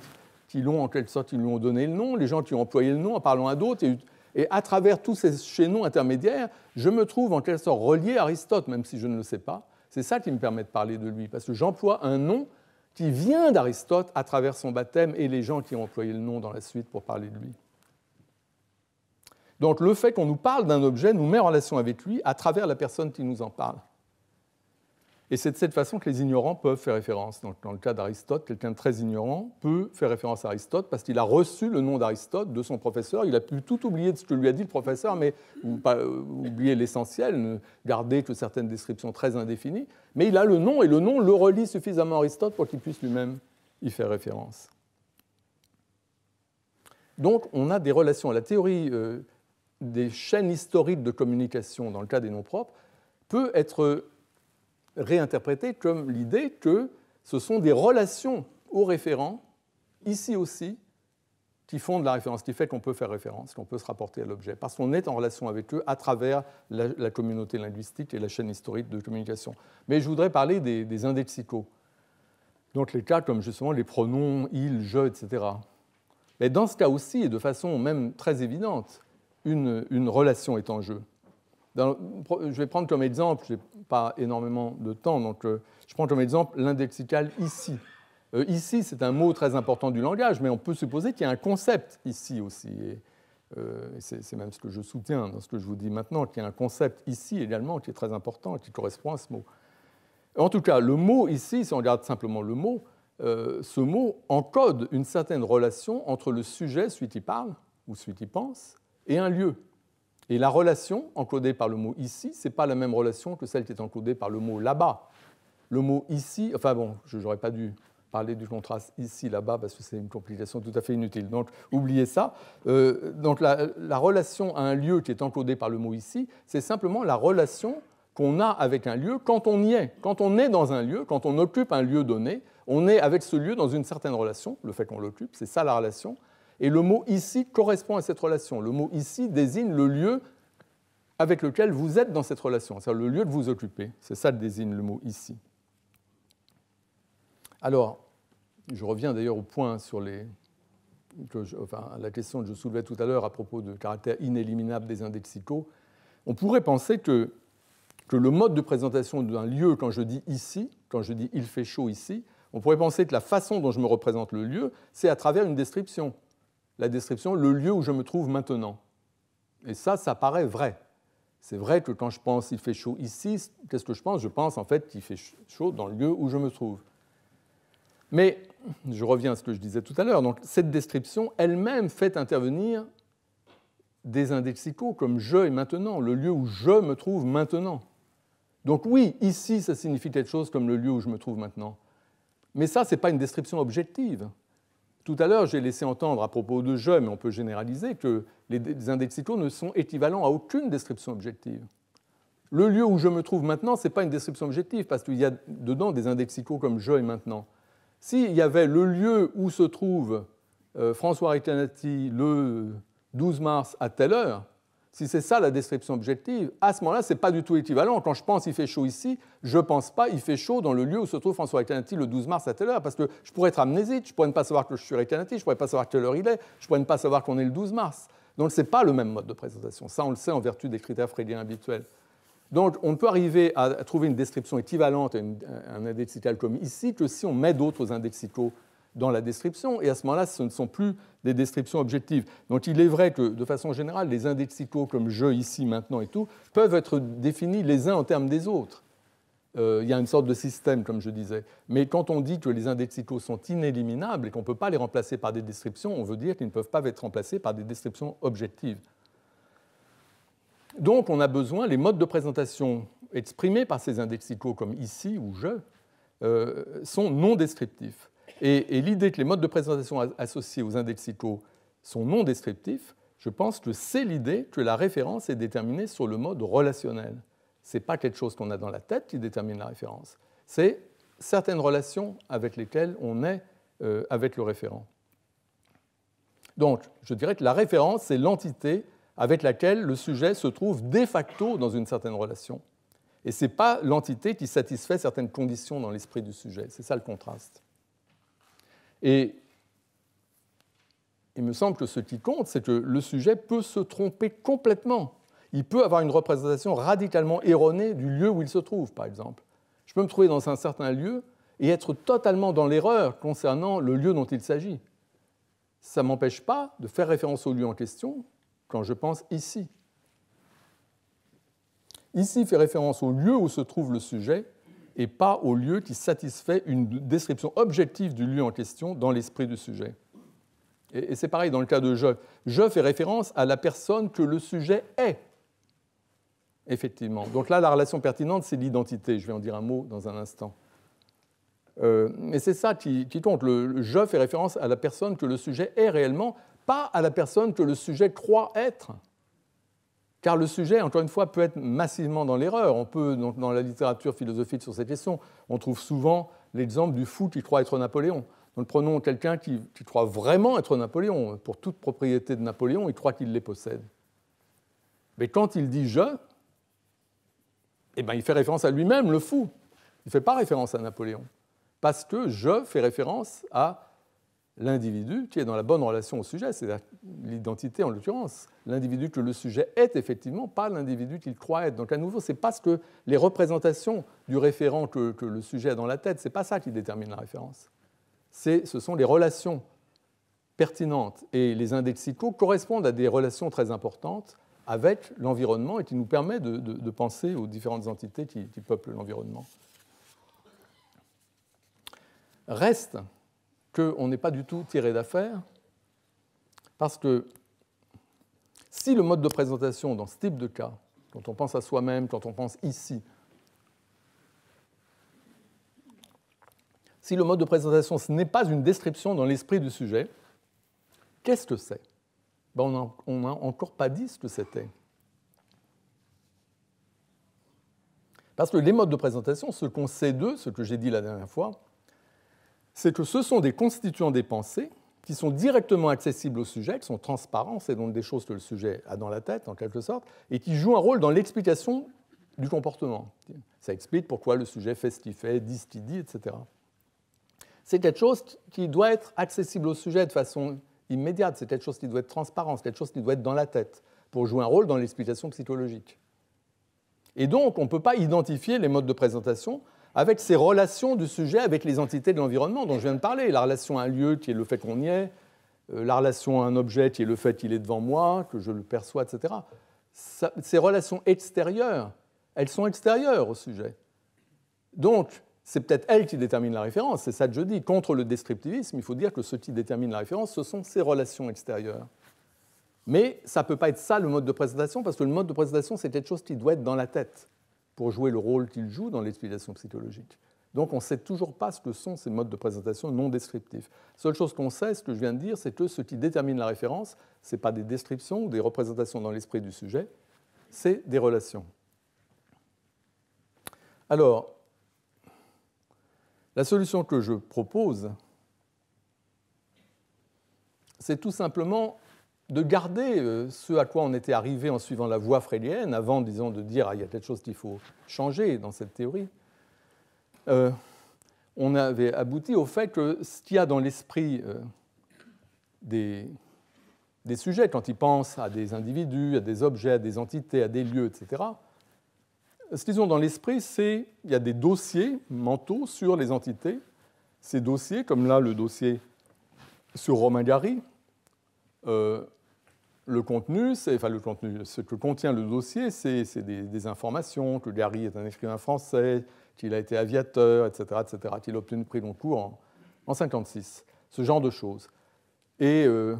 qui l'ont en quelque sorte, ils lui ont donné le nom, les gens qui ont employé le nom en parlant à d'autres. Et, et, à travers tous ces chaînons intermédiaires, je me trouve en quelque sorte relié à Aristote, même si je ne le sais pas. C'est ça qui me permet de parler de lui, parce que j'emploie un nom qui vient d'Aristote à travers son baptême et les gens qui ont employé le nom dans la suite pour parler de lui. Donc le fait qu'on nous parle d'un objet nous met en relation avec lui à travers la personne qui nous en parle. Et c'est de cette façon que les ignorants peuvent faire référence. dans le cas d'Aristote, quelqu'un de très ignorant peut faire référence à Aristote parce qu'il a reçu le nom d'Aristote de son professeur. Il a pu tout oublier de ce que lui a dit le professeur, mais euh, oublier l'essentiel, ne garder que certaines descriptions très indéfinies. Mais il a le nom et le nom le relie suffisamment à Aristote pour qu'il puisse lui-même y faire référence. Donc, on a des relations. La théorie euh, des chaînes historiques de communication, dans le cas des noms propres, peut être réinterpréter comme l'idée que ce sont des relations aux référents, ici aussi, qui font de la référence, qui fait qu'on peut faire référence, qu'on peut se rapporter à l'objet, parce qu'on est en relation avec eux à travers la, communauté linguistique et la chaîne historique de communication. Mais je voudrais parler des, des indexicaux. Donc les cas comme justement les pronoms il, je, etc. Mais dans ce cas aussi, et de façon même très évidente, une relation est en jeu je vais prendre comme exemple, je n'ai pas énormément de temps, donc euh, je prends comme exemple l'indexical ici. Euh, ici, c'est un mot très important du langage, mais on peut supposer qu'il y a un concept ici aussi. Et, euh, c'est même ce que je soutiens dans ce que je vous dis maintenant, qu'il y a un concept ici également qui est très important, et qui correspond à ce mot. En tout cas, le mot ici, si on regarde simplement le mot, ce mot encode une certaine relation entre le sujet, celui qui parle ou celui qui pense, et un lieu, et la relation encodée par le mot ici, ce n'est pas la même relation que celle qui est encodée par le mot là-bas. Le mot ici, enfin bon, je n'aurais pas dû parler du contraste ici-là-bas parce que c'est une complication tout à fait inutile. Donc oubliez ça. Euh, donc la, la, relation à un lieu qui est encodée par le mot ici, c'est simplement la relation qu'on a avec un lieu quand on y est. Quand on est dans un lieu, quand on occupe un lieu donné, on est avec ce lieu dans une certaine relation. Le fait qu'on l'occupe, c'est ça la relation. Et le mot ici correspond à cette relation. Le mot ici désigne le lieu avec lequel vous êtes dans cette relation, c'est-à-dire le lieu de vous occuper. C'est ça que désigne le mot ici. Alors, je reviens d'ailleurs au point sur les, la question que je soulevais tout à l'heure à propos du caractère inéliminable des indexicaux, on pourrait penser que le mode de présentation d'un lieu, quand je dis ici, quand je dis il fait chaud ici, on pourrait penser que la façon dont je me représente le lieu, c'est à travers une description la description, le lieu où je me trouve maintenant. Et ça, ça paraît vrai. C'est vrai que quand je pense il fait chaud ici, qu'est-ce que je pense Je pense en fait qu'il fait chaud dans le lieu où je me trouve. Mais je reviens à ce que je disais tout à l'heure. Donc cette description elle-même fait intervenir des indexicaux comme je et maintenant, le lieu où je me trouve maintenant. Donc oui, ici ça signifie quelque chose comme le lieu où je me trouve maintenant. Mais ça, ce n'est pas une description objective. Tout à l'heure, j'ai laissé entendre à propos de je, mais on peut généraliser, que les indexicaux ne sont équivalents à aucune description objective. Le lieu où je me trouve maintenant, ce n'est pas une description objective, parce qu'il y a dedans des indexicaux comme je et maintenant. S'il y avait le lieu où se trouve euh, François Ricanati le 12 mars à telle heure, si c'est ça la description objective, à ce moment-là, ce n'est pas du tout équivalent. Quand je pense qu'il fait chaud ici, je ne pense pas qu'il fait chaud dans le lieu où se trouve François Recanati le 12 mars à telle heure, parce que je pourrais être amnésique, je pourrais ne pas savoir que je suis Recanati, je ne pourrais pas savoir quelle heure il est, je pourrais ne pas savoir qu'on est le 12 mars. Donc ce n'est pas le même mode de présentation. Ça, on le sait en vertu des critères freudiens habituels. Donc on ne peut arriver à trouver une description équivalente à, un indexical comme ici que si on met d'autres indexicaux dans la description, et à ce moment-là, ce ne sont plus des descriptions objectives. Donc il est vrai que, de façon générale, les indexicaux comme je ici, maintenant et tout, peuvent être définis les uns en termes des autres. Euh, il y a une sorte de système, comme je disais. Mais quand on dit que les indexicaux sont inéliminables et qu'on ne peut pas les remplacer par des descriptions, on veut dire qu'ils ne peuvent pas être remplacés par des descriptions objectives. Donc on a besoin, les modes de présentation exprimés par ces indexicaux, comme ici ou je, euh, sont non descriptifs. Et, l'idée que les modes de présentation associés aux indexicaux sont non descriptifs, je pense que c'est l'idée que la référence est déterminée sur le mode relationnel. Ce n'est pas quelque chose qu'on a dans la tête qui détermine la référence. C'est certaines relations avec lesquelles on est euh, avec le référent. Donc, je dirais que la référence, c'est l'entité avec laquelle le sujet se trouve de facto dans une certaine relation. Et ce n'est pas l'entité qui satisfait certaines conditions dans l'esprit du sujet. C'est ça le contraste. Et il me semble que ce qui compte, c'est que le sujet peut se tromper complètement. Il peut avoir une représentation radicalement erronée du lieu où il se trouve, par exemple. Je peux me trouver dans un certain lieu et être totalement dans l'erreur concernant le lieu dont il s'agit. Ça ne m'empêche pas de faire référence au lieu en question quand je pense ici. Ici fait référence au lieu où se trouve le sujet et pas au lieu qui satisfait une description objective du lieu en question dans l'esprit du sujet. Et, c'est pareil dans le cas de je. Je fait référence à la personne que le sujet est. Effectivement. Donc là, la relation pertinente, c'est l'identité. Je vais en dire un mot dans un instant. Euh, mais c'est ça qui, compte. le je fait référence à la personne que le sujet est réellement, pas à la personne que le sujet croit être car le sujet, encore une fois, peut être massivement dans l'erreur. On peut, donc, dans la littérature philosophique sur ces questions, on trouve souvent l'exemple du fou qui croit être Napoléon. Donc prenons quelqu'un qui, croit vraiment être Napoléon. Pour toute propriété de Napoléon, il croit qu'il les possède. Mais quand il dit je, eh ben, il fait référence à lui-même, le fou. Il ne fait pas référence à Napoléon. Parce que je fait référence à l'individu qui est dans la bonne relation au sujet, c'est-à-dire l'identité en l'occurrence, l'individu que le sujet est effectivement, pas l'individu qu'il croit être. Donc à nouveau, c'est pas que les représentations du référent que, le sujet a dans la tête, c'est pas ça qui détermine la référence. ce sont les relations pertinentes et les indexicaux correspondent à des relations très importantes avec l'environnement et qui nous permet de, penser aux différentes entités qui, qui peuplent l'environnement. Reste qu'on n'est pas du tout tiré d'affaire, parce que si le mode de présentation dans ce type de cas, quand on pense à soi-même, quand on pense ici, si le mode de présentation ce n'est pas une description dans l'esprit du sujet, qu'est-ce que c'est ben, On n'a encore pas dit ce que c'était. Parce que les modes de présentation, ce qu'on sait d'eux, ce que j'ai dit la dernière fois, c'est que ce sont des constituants des pensées qui sont directement accessibles au sujet, qui sont transparents, c'est donc des choses que le sujet a dans la tête, en quelque sorte, et qui jouent un rôle dans l'explication du comportement. Ça explique pourquoi le sujet fait ce qu'il fait, dit ce qu'il dit, etc. C'est quelque chose qui doit être accessible au sujet de façon immédiate, c'est quelque chose qui doit être transparent, c'est quelque chose qui doit être dans la tête pour jouer un rôle dans l'explication psychologique. Et donc, on ne peut pas identifier les modes de présentation avec ces relations du sujet avec les entités de l'environnement dont je viens de parler. La relation à un lieu qui est le fait qu'on y est, euh, la relation à un objet qui est le fait qu'il est devant moi, que je le perçois, etc. ces relations extérieures, elles sont extérieures au sujet. Donc, c'est peut-être elles qui déterminent la référence, c'est ça que je dis. Contre le descriptivisme, il faut dire que ce qui détermine la référence, ce sont ces relations extérieures. Mais ça ne peut pas être ça le mode de présentation, parce que le mode de présentation, c'est quelque chose qui doit être dans la tête pour jouer le rôle qu'ils jouent dans l'explication psychologique. Donc on ne sait toujours pas ce que sont ces modes de présentation non descriptifs. seule chose qu'on sait, ce que je viens de dire, c'est que ce qui détermine la référence, ce n'est pas des descriptions ou des représentations dans l'esprit du sujet, c'est des relations. Alors, la solution que je propose, c'est tout simplement de garder euh, ce à quoi on était arrivé en suivant la voie frélienne, avant, disons, de dire ah, il y a quelque chose qu'il faut changer dans cette théorie. Euh, on avait abouti au fait que ce qu'il y a dans l'esprit euh, des, des sujets, quand ils pensent à des individus, à des objets, à des entités, à des lieux, etc., ce qu'ils ont dans l'esprit, c'est il y a des dossiers mentaux sur les entités. Ces dossiers, comme là le dossier sur Romain Gary, le contenu, c'est, ce que contient le dossier, c'est des, informations, que Gary est un écrivain français, qu'il a été aviateur, etc., etc., qu'il a obtenu le prix cours en 1956, ce genre de choses. Euh,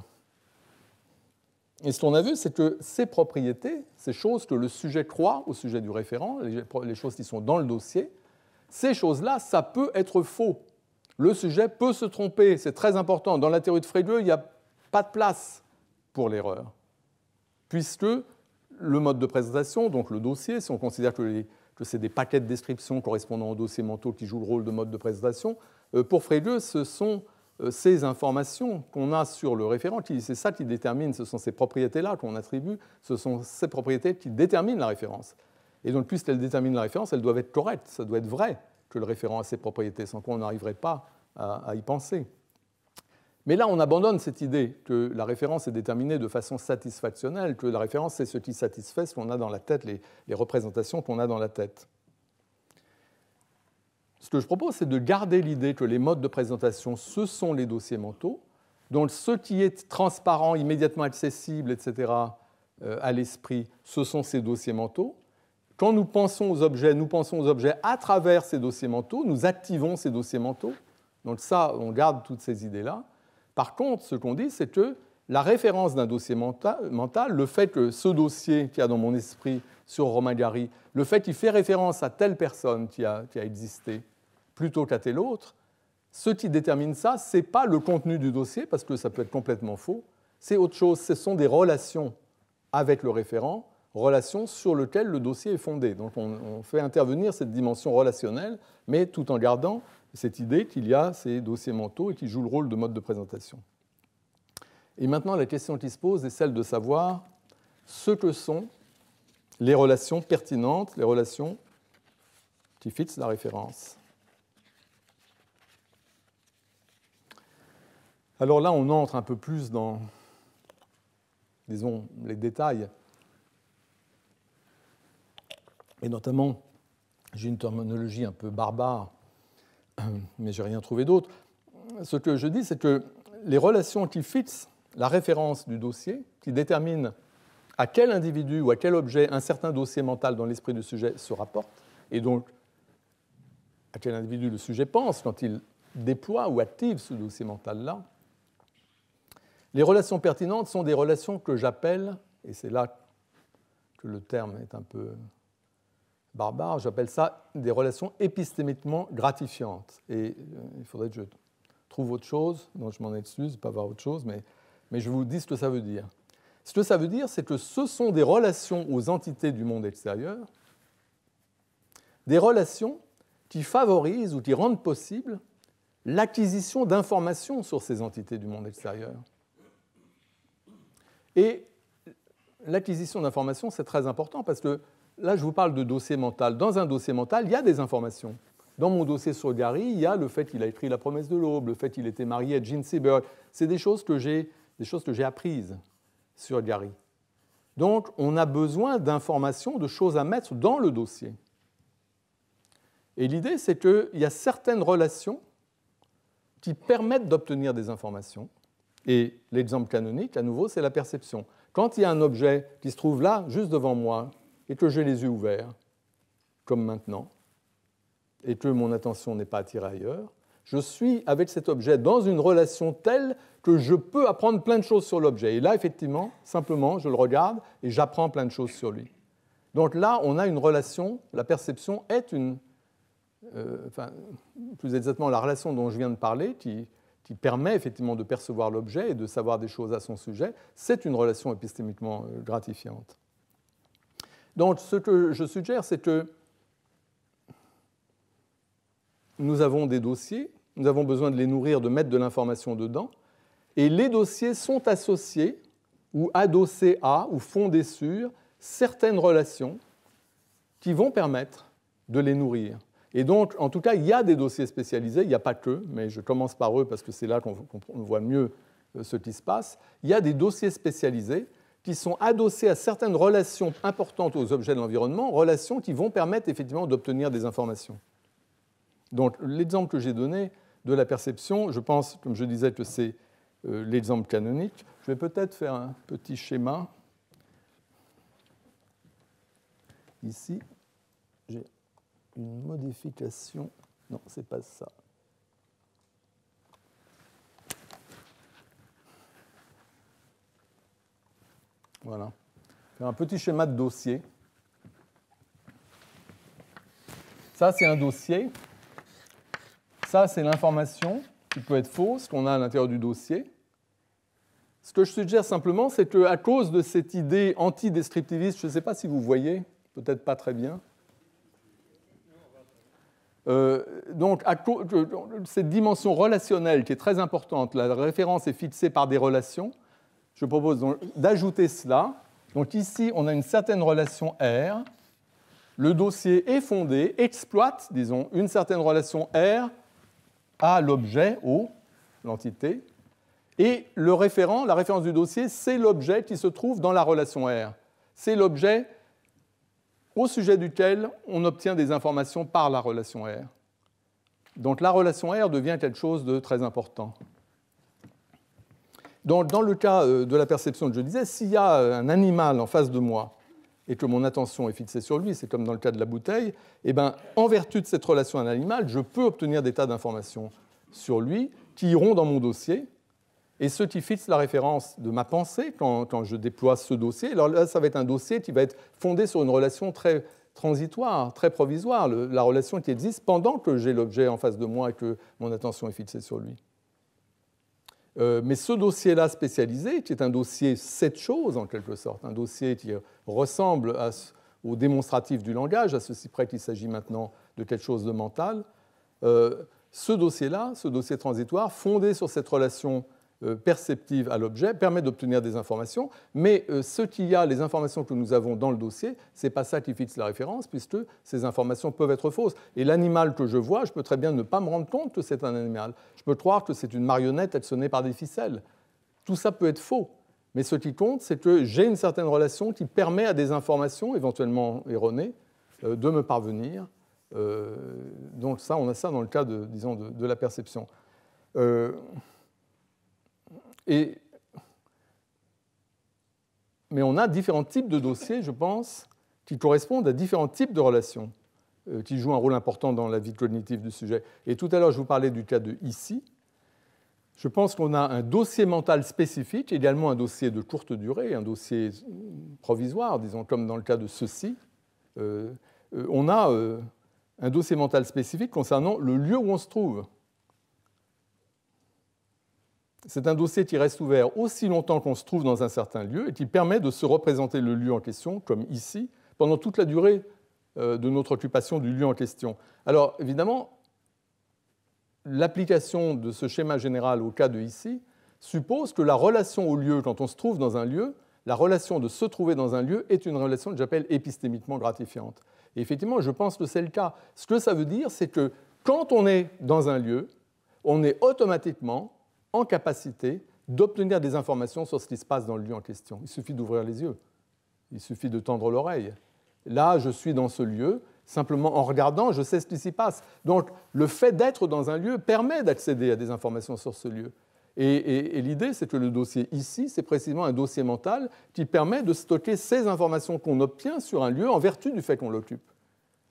et, ce qu'on a vu, c'est que ces propriétés, ces choses que le sujet croit au sujet du référent, les, choses qui sont dans le dossier, ces choses-là, ça peut être faux. Le sujet peut se tromper, c'est très important. Dans la théorie de Frege, il n'y a pas de place pour l'erreur puisque le mode de présentation, donc le dossier, si on considère que, c'est des paquets de descriptions correspondant aux dossiers mentaux qui jouent le rôle de mode de présentation, euh, pour Frege, ce sont euh, ces informations qu'on a sur le référent, c'est ça qui détermine, ce sont ces propriétés-là qu'on attribue, ce sont ces propriétés qui déterminent la référence. Et donc, puisqu'elles déterminent la référence, elles doivent être correctes, ça doit être vrai que le référent a ces propriétés, sans quoi on n'arriverait pas à y penser. Mais là, on abandonne cette idée que la référence est déterminée de façon satisfactionnelle, que la référence, c'est ce qui satisfait ce qu'on a dans la tête, les, représentations qu'on a dans la tête. Ce que je propose, c'est de garder l'idée que les modes de présentation, ce sont les dossiers mentaux, donc ce qui est transparent, immédiatement accessible, etc., euh, à l'esprit, ce sont ces dossiers mentaux. Quand nous pensons aux objets, nous pensons aux objets à travers ces dossiers mentaux, nous activons ces dossiers mentaux. Donc ça, on garde toutes ces idées-là. Par contre, ce qu'on dit, c'est que la référence d'un dossier mental, le fait que ce dossier qu'il y a dans mon esprit sur Romain Gary, le fait qu'il fait référence à telle personne qui a, existé plutôt qu'à telle autre, ce qui détermine ça, ce n'est pas le contenu du dossier, parce que ça peut être complètement faux, c'est autre chose, ce sont des relations avec le référent, relations sur lesquelles le dossier est fondé. Donc on fait intervenir cette dimension relationnelle, mais tout en gardant cette idée qu'il y a ces dossiers mentaux et qui jouent le rôle de mode de présentation. Et maintenant, la question qui se pose est celle de savoir ce que sont les relations pertinentes, les relations qui fixent la référence. Alors là, on entre un peu plus dans, disons, les détails. Et notamment, j'ai une terminologie un peu barbare <clears throat> mais j'ai rien trouvé d'autre. Ce que je dis, c'est que les relations qui fixent la référence du dossier, qui déterminent à quel individu ou à quel objet un certain dossier mental dans l'esprit du sujet se rapporte, et donc à quel individu le sujet pense quand il déploie ou active ce dossier mental-là, les relations pertinentes sont des relations que j'appelle, et c'est là que le terme est un peu barbare, j'appelle ça des relations épistémiquement gratifiantes. Et euh, il faudrait que je trouve autre chose, Non, je m'en excuse, pas voir autre chose, mais, mais je vous dis ce que ça veut dire. Ce que ça veut dire, c'est que ce sont des relations aux entités du monde extérieur, des relations qui favorisent ou qui rendent possible l'acquisition d'informations sur ces entités du monde extérieur. Et l'acquisition d'informations, c'est très important parce que Là, je vous parle de dossier mental. Dans un dossier mental, il y a des informations. Dans mon dossier sur Gary, il y a le fait qu'il a écrit La promesse de l'aube, le fait qu'il était marié à Jean Seberg. C'est des choses que j'ai, des choses que j'ai apprises sur Gary. Donc, on a besoin d'informations, de choses à mettre dans le dossier. Et l'idée, c'est qu'il y a certaines relations qui permettent d'obtenir des informations. Et l'exemple canonique, à nouveau, c'est la perception. Quand il y a un objet qui se trouve là, juste devant moi, et que j'ai les yeux ouverts, comme maintenant, et que mon attention n'est pas attirée ailleurs, je suis avec cet objet dans une relation telle que je peux apprendre plein de choses sur l'objet. Et là, effectivement, simplement, je le regarde et j'apprends plein de choses sur lui. Donc là, on a une relation, la perception est une, euh, enfin, plus exactement, la relation dont je viens de parler, qui permet effectivement de percevoir l'objet et de savoir des choses à son sujet, c'est une relation épistémiquement euh, gratifiante. Donc ce que je suggère, c'est que nous avons des dossiers, nous avons besoin de les nourrir, de mettre de l'information dedans, et les dossiers sont associés ou adossés à ou fondés sur certaines relations qui vont permettre de les nourrir. Et donc, en tout cas, il y a des dossiers spécialisés, il n'y a pas que, mais je commence par eux parce que c'est là qu'on voit mieux euh, ce qui se passe. Il y a des dossiers spécialisés qui sont adossés à certaines relations importantes aux objets de l'environnement, relations qui vont permettre effectivement d'obtenir des informations. Donc l'exemple que j'ai donné de la perception, je pense, comme je disais, que c'est euh, l'exemple canonique. Je vais peut-être faire un petit schéma. Ici, j'ai une modification. Non, ce n'est pas ça. Voilà. Faire un petit schéma de dossier. Ça, c'est un dossier. Ça, c'est l'information qui peut être fausse qu'on a à l'intérieur du dossier. Ce que je suggère simplement, c'est qu'à cause de cette idée anti-descriptiviste, je ne sais pas si vous voyez, peut-être pas très bien, euh, donc, à cette dimension relationnelle qui est très importante, la référence est fixée par des relations, je propose d'ajouter cela. Donc ici, on a une certaine relation R. Le dossier est fondé, exploite, disons, une certaine relation R à l'objet, O, l'entité. Et le référent, la référence du dossier, c'est l'objet qui se trouve dans la relation R. C'est l'objet au sujet duquel on obtient des informations par la relation R. Donc la relation R devient quelque chose de très important. Dans, le cas euh, de la perception que je disais, s'il y a euh, un animal en face de moi et que mon attention est fixée sur lui, c'est comme dans le cas de la bouteille, eh ben, en vertu de cette relation à un animal, je peux obtenir des tas d'informations sur lui qui iront dans mon dossier. Et ce qui fixe la référence de ma pensée quand, je déploie ce dossier, alors là, ça va être un dossier qui va être fondé sur une relation très transitoire, très provisoire, la relation qui existe pendant que j'ai l'objet en face de moi et que mon attention est fixée sur lui. Euh, mais ce dossier-là spécialisé, qui est un dossier cette chose en quelque sorte, un dossier qui ressemble au démonstratif du langage, à ceci près qu'il s'agit maintenant de quelque chose de mental, euh, ce dossier-là, ce dossier transitoire, fondé sur cette relation euh, perceptive à l'objet permet d'obtenir des informations, mais euh, ce qu'il y a, les informations que nous avons dans le dossier, ce n'est pas ça qui fixe la référence, puisque ces informations peuvent être fausses. Et l'animal que je vois, je peux très bien ne pas me rendre compte que c'est un animal. Je peux croire que c'est une marionnette actionnée par des ficelles. Tout ça peut être faux. Mais ce qui compte, c'est que j'ai une certaine relation qui permet à des informations, éventuellement erronées, euh, de me parvenir. donc ça, on a ça dans le cas de, disons, de, la perception. Et... Mais on a différents types de dossiers, je pense, qui correspondent à différents types de relations euh, qui jouent un rôle important dans la vie cognitive du sujet. Et tout à l'heure, je vous parlais du cas de ici. Je pense qu'on a un dossier mental spécifique, également un dossier de courte durée, un dossier provisoire, disons, comme dans le cas de ceci. Euh, euh, on a un dossier mental spécifique concernant le lieu où on se trouve. C'est un dossier qui reste ouvert aussi longtemps qu'on se trouve dans un certain lieu et qui permet de se représenter le lieu en question, comme ici, pendant toute la durée euh, de notre occupation du lieu en question. Alors évidemment, l'application de ce schéma général au cas de ici suppose que la relation au lieu, quand on se trouve dans un lieu, la relation de se trouver dans un lieu est une relation que j'appelle épistémiquement gratifiante. Et effectivement, je pense que c'est le cas. Ce que ça veut dire, c'est que quand on est dans un lieu, on est automatiquement en capacité d'obtenir des informations sur ce qui se passe dans le lieu en question. Il suffit d'ouvrir les yeux, il suffit de tendre l'oreille. Là, je suis dans ce lieu, simplement en regardant, je sais ce qui s'y passe. Donc le fait d'être dans un lieu permet d'accéder à des informations sur ce lieu. Et, l'idée, c'est que le dossier ici, c'est précisément un dossier mental qui permet de stocker ces informations qu'on obtient sur un lieu en vertu du fait qu'on l'occupe.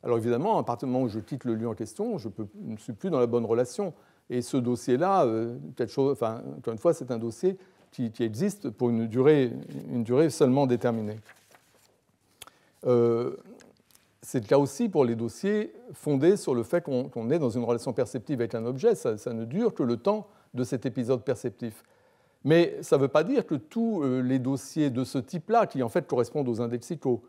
Alors évidemment, à partir du moment où je quitte le lieu en question, je ne suis plus dans la bonne relation et ce dossier-là, euh, chose, enfin, encore une fois, c'est un dossier qui, existe pour une durée, une durée seulement déterminée. Euh, c'est le cas aussi pour les dossiers fondés sur le fait qu'on est dans une relation perceptive avec un objet. Ça, ne dure que le temps de cet épisode perceptif. Mais ça ne veut pas dire que tous euh, les dossiers de ce type-là, qui en fait correspondent aux indexicaux,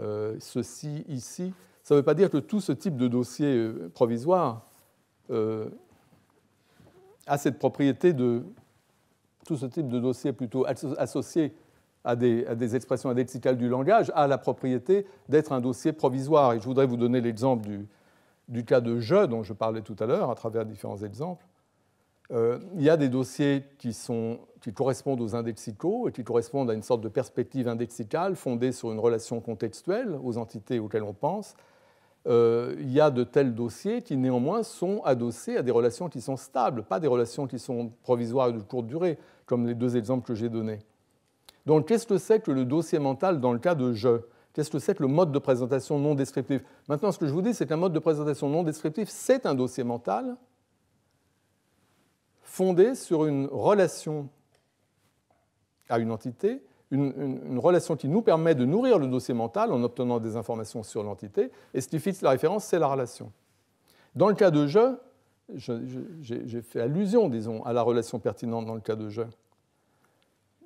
euh, ceci, ici, ça ne veut pas dire que tout ce type de dossier provisoire a cette propriété de tout ce type de dossier plutôt associé à des, expressions indexicales du langage, a la propriété d'être un dossier provisoire. Et je voudrais vous donner l'exemple du, cas de je dont je parlais tout à l'heure à travers différents exemples. Euh, il y a des dossiers qui, qui correspondent aux indexicaux et qui correspondent à une sorte de perspective indexicale fondée sur une relation contextuelle aux entités auxquelles on pense. Euh, il y a de tels dossiers qui néanmoins sont adossés à des relations qui sont stables, pas des relations qui sont provisoires et de courte durée, comme les deux exemples que j'ai donnés. Donc qu'est-ce que c'est que le dossier mental dans le cas de je Qu'est-ce que c'est que le mode de présentation non descriptif Maintenant, ce que je vous dis, c'est qu'un mode de présentation non descriptif, c'est un dossier mental fondé sur une relation à une entité une, relation qui nous permet de nourrir le dossier mental en obtenant des informations sur l'entité, et ce qui fixe la référence, c'est la relation. Dans le cas de jeu, j'ai fait allusion, disons, à la relation pertinente dans le cas de jeu.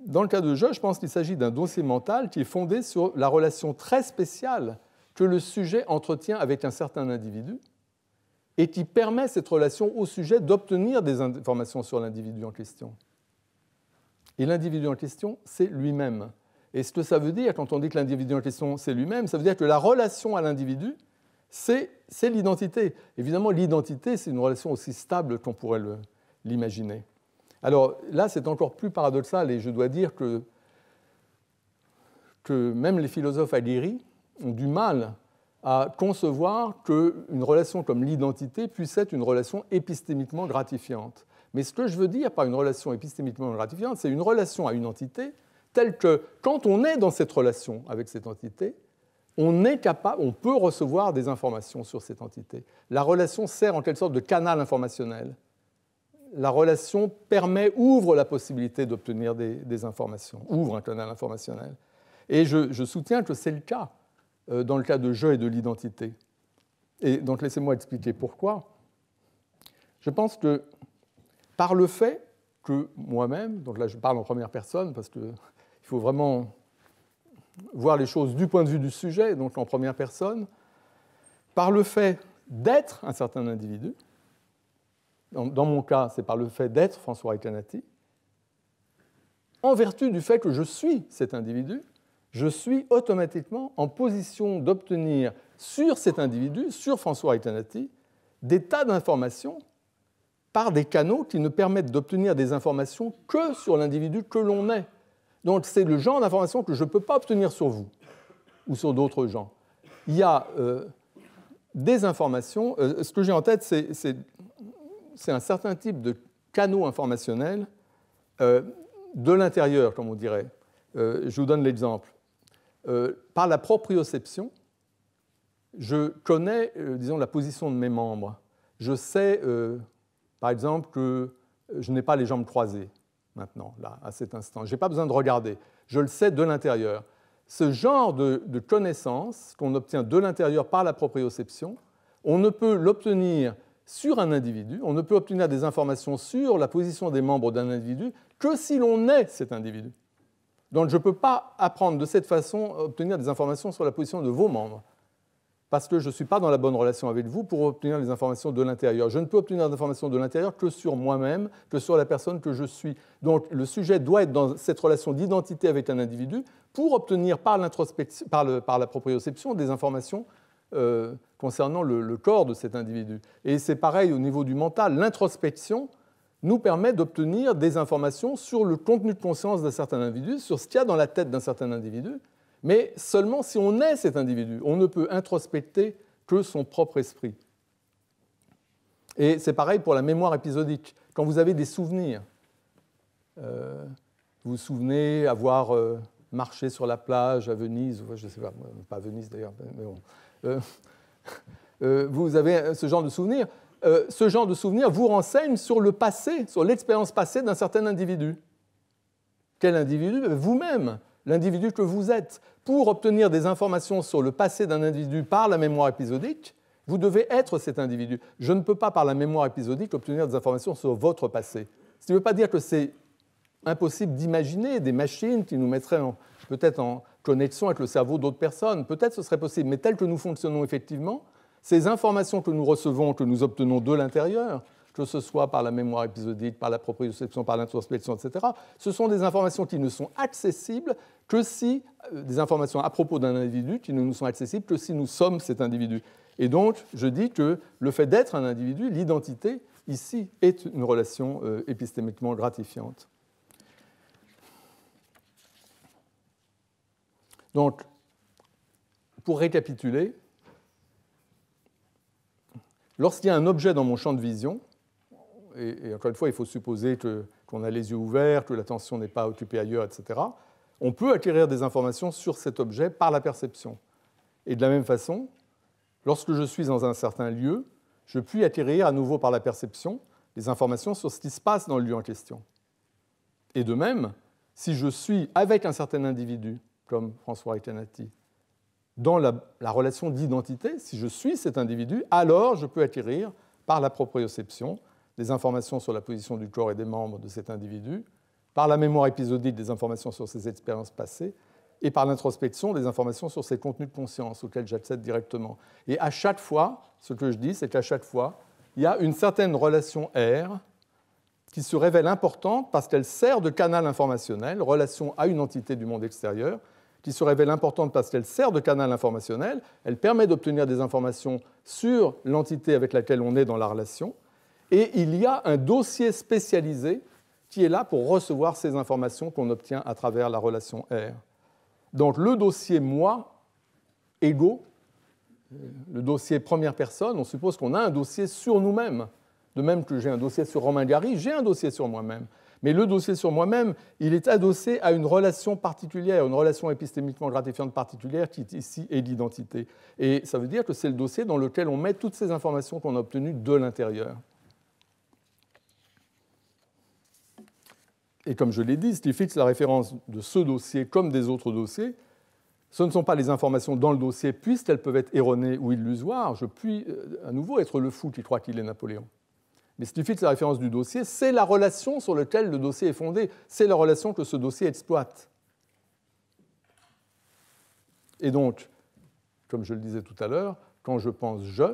Dans le cas de je », je pense qu'il s'agit d'un dossier mental qui est fondé sur la relation très spéciale que le sujet entretient avec un certain individu et qui permet cette relation au sujet d'obtenir des informations sur l'individu en question. Et l'individu en question, c'est lui-même. Et ce que ça veut dire, quand on dit que l'individu en question, c'est lui-même, ça veut dire que la relation à l'individu, c'est l'identité. Évidemment, l'identité, c'est une relation aussi stable qu'on pourrait l'imaginer. Alors là, c'est encore plus paradoxal, et je dois dire que, même les philosophes aguerris ont du mal à concevoir qu'une relation comme l'identité puisse être une relation épistémiquement gratifiante. Mais ce que je veux dire par une relation épistémiquement gratifiante, c'est une relation à une entité telle que quand on est dans cette relation avec cette entité, on est capable, on peut recevoir des informations sur cette entité. La relation sert en quelque sorte de canal informationnel. La relation permet, ouvre la possibilité d'obtenir des, informations, ouvre un canal informationnel. Et je, soutiens que c'est le cas euh, dans le cas de jeu et de l'identité. Et donc laissez-moi expliquer pourquoi. Je pense que par le fait que moi-même, donc là je parle en première personne parce qu'il faut vraiment voir les choses du point de vue du sujet, donc en première personne, par le fait d'être un certain individu, dans mon cas c'est par le fait d'être François Ecanati, en vertu du fait que je suis cet individu, je suis automatiquement en position d'obtenir sur cet individu, sur François Ecanati, des tas d'informations par des canaux qui ne permettent d'obtenir des informations que sur l'individu que l'on est. Donc c'est le genre d'information que je ne peux pas obtenir sur vous ou sur d'autres gens. Il y a euh, des informations, euh, ce que j'ai en tête, c'est un certain type de canaux informationnels euh, de l'intérieur, comme on dirait. je vous donne l'exemple. par la proprioception, je connais, disons, la position de mes membres. Je sais par exemple, que euh, je n'ai pas les jambes croisées maintenant, là, à cet instant. Je n'ai pas besoin de regarder. Je le sais de l'intérieur. Ce genre de, connaissances connaissance qu'on obtient de l'intérieur par la proprioception, on ne peut l'obtenir sur un individu, on ne peut obtenir des informations sur la position des membres d'un individu que si l'on est cet individu. Donc je ne peux pas apprendre de cette façon obtenir des informations sur la position de vos membres parce que je ne suis pas dans la bonne relation avec vous pour obtenir les informations de l'intérieur. Je ne peux obtenir des informations de l'intérieur que sur moi-même, que sur la personne que je suis. Donc le sujet doit être dans cette relation d'identité avec un individu pour obtenir par, par, par la proprioception des informations euh, concernant le, corps de cet individu. Et c'est pareil au niveau du mental. L'introspection nous permet d'obtenir des informations sur le contenu de conscience d'un certain individu, sur ce qu'il y a dans la tête d'un certain individu, mais seulement si on est cet individu. On ne peut introspecter que son propre esprit. Et c'est pareil pour la mémoire épisodique. Quand vous avez des souvenirs, euh, vous vous souvenez avoir euh, marché sur la plage à Venise, ou je ne sais pas, pas à Venise d'ailleurs, mais bon. Euh, <laughs> vous avez ce genre de souvenirs. ce genre de souvenirs vous renseigne sur le passé, sur l'expérience passée d'un certain individu. Quel individu Vous-même l'individu que vous êtes. Pour obtenir des informations sur le passé d'un individu par la mémoire épisodique, vous devez être cet individu. Je ne peux pas, par la mémoire épisodique, obtenir des informations sur votre passé. Ce qui ne veut pas dire que c'est impossible d'imaginer des machines qui nous mettraient peut-être en connexion avec le cerveau d'autres personnes. Peut-être ce serait possible, mais tel que nous fonctionnons effectivement, ces informations que nous recevons, que nous obtenons de l'intérieur, que ce soit par la mémoire épisodique, par la proprioception, par l'introspection, etc., ce sont des informations qui ne sont accessibles que si euh, des informations à propos d'un individu qui ne nous sont accessibles que si nous sommes cet individu. Et donc, je dis que le fait d'être un individu, l'identité, ici, est une relation euh, épistémiquement gratifiante. Donc, pour récapituler, lorsqu'il y a un objet dans mon champ de vision, et, encore une fois, il faut supposer qu'on a les yeux ouverts, que l'attention n'est pas occupée ailleurs, etc., on peut acquérir des informations sur cet objet par la perception. Et de la même façon, lorsque je suis dans un certain lieu, je puis acquérir à nouveau par la perception des informations sur ce qui se passe dans le lieu en question. Et de même, si je suis avec un certain individu, comme François Ecanati, dans la, la relation d'identité, si je suis cet individu, alors je peux acquérir par la proprioception des informations sur la position du corps et des membres de cet individu, par la mémoire épisodique des informations sur ses expériences passées et par l'introspection des informations sur ses contenus de conscience auxquels j'accède directement. Et à chaque fois, ce que je dis, c'est qu'à chaque fois, il y a une certaine relation R qui se révèle importante parce qu'elle sert de canal informationnel, relation à une entité du monde extérieur, qui se révèle importante parce qu'elle sert de canal informationnel, elle permet d'obtenir des informations sur l'entité avec laquelle on est dans la relation, et il y a un dossier spécialisé qui est là pour recevoir ces informations qu'on obtient à travers la relation R. Donc le dossier moi, égo », le dossier première personne, on suppose qu'on a un dossier sur nous-mêmes. De même que j'ai un dossier sur Romain Gary, j'ai un dossier sur moi-même. Mais le dossier sur moi-même, il est adossé à une relation particulière, une relation épistémiquement gratifiante particulière qui ici est l'identité. Et ça veut dire que c'est le dossier dans lequel on met toutes ces informations qu'on a obtenues de l'intérieur. Et comme je l'ai dit, ce qui fixe la référence de ce dossier comme des autres dossiers, ce ne sont pas les informations dans le dossier, puisqu'elles peuvent être erronées ou illusoires. Je puis euh, à nouveau être le fou qui croit qu'il est Napoléon. Mais ce qui fixe la référence du dossier, c'est la relation sur laquelle le dossier est fondé, c'est la relation que ce dossier exploite. Et donc, comme je le disais tout à l'heure, quand je pense je,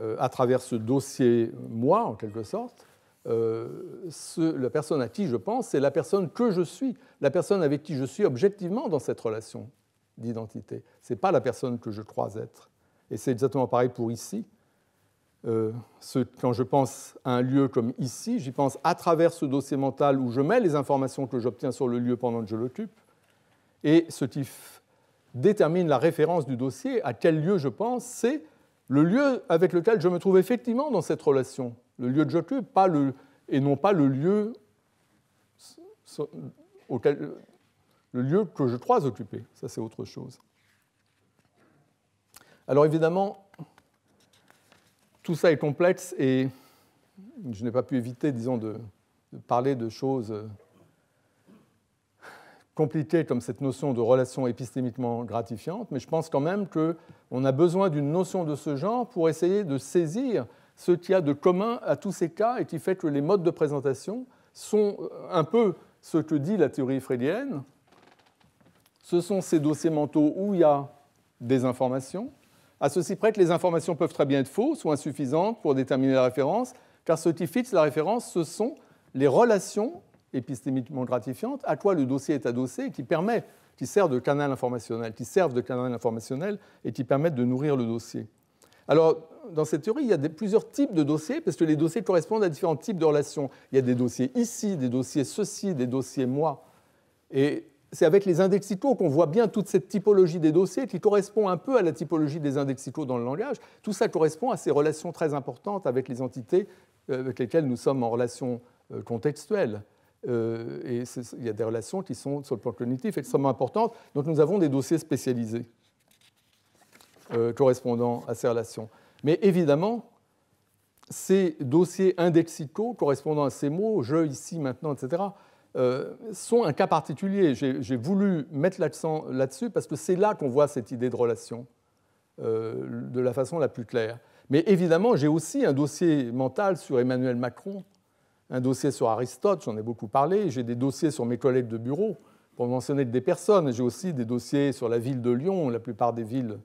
euh, à travers ce dossier moi, en quelque sorte, euh, la personne à qui je pense, c'est la personne que je suis, la personne avec qui je suis objectivement dans cette relation d'identité. Ce n'est pas la personne que je crois être. Et c'est exactement pareil pour ici. Euh, quand je pense à un lieu comme ici, j'y pense à travers ce dossier mental où je mets les informations que j'obtiens sur le lieu pendant que je l'occupe. Et ce qui détermine la référence du dossier, à quel lieu je pense, c'est le lieu avec lequel je me trouve effectivement dans cette relation le lieu de j'occupe, pas le, et non pas le lieu le lieu que je crois occuper. Ça, c'est autre chose. Alors évidemment, tout ça est complexe et je n'ai pas pu éviter, disons, de, de, parler de choses euh, compliquées comme cette notion de relation épistémiquement gratifiante, mais je pense quand même qu'on a besoin d'une notion de ce genre pour essayer de saisir ce qu'il a de commun à tous ces cas et qui fait que les modes de présentation sont euh, un peu ce que dit la théorie freudienne. Ce sont ces dossiers mentaux où il y a des informations, à ceci près que les informations peuvent très bien être fausses ou insuffisantes pour déterminer la référence, car ce qui fixe la référence, ce sont les relations épistémiquement gratifiantes à quoi le dossier est adossé, qui permet, qui sert de canal informationnel, qui servent de canal informationnel et qui permettent de nourrir le dossier. Alors, dans cette théorie, il y a plusieurs types de dossiers, parce que les dossiers correspondent à différents types de relations. Il y a des dossiers ici, des dossiers ceci, des dossiers moi. Et c'est avec les indexicaux qu'on voit bien toute cette typologie des dossiers qui correspond un peu à la typologie des indexicaux dans le langage. Tout ça correspond à ces relations très importantes avec les entités euh, avec lesquelles nous sommes en relation euh, contextuelle. Euh, et il y a des relations qui sont, sur le plan cognitif, extrêmement importantes. Donc nous avons des dossiers spécialisés correspondant à ces relations. Mais évidemment, ces dossiers indexicaux correspondant à ces mots, je, ici, maintenant, etc., euh, sont un cas particulier. J'ai voulu mettre l'accent là-dessus parce que c'est là qu'on voit cette idée de relation euh, de la façon la plus claire. Mais évidemment, j'ai aussi un dossier mental sur Emmanuel Macron, un dossier sur Aristote, j'en ai beaucoup parlé, j'ai des dossiers sur mes collègues de bureau, pour mentionner des personnes, j'ai aussi des dossiers sur la ville de Lyon, la plupart des villes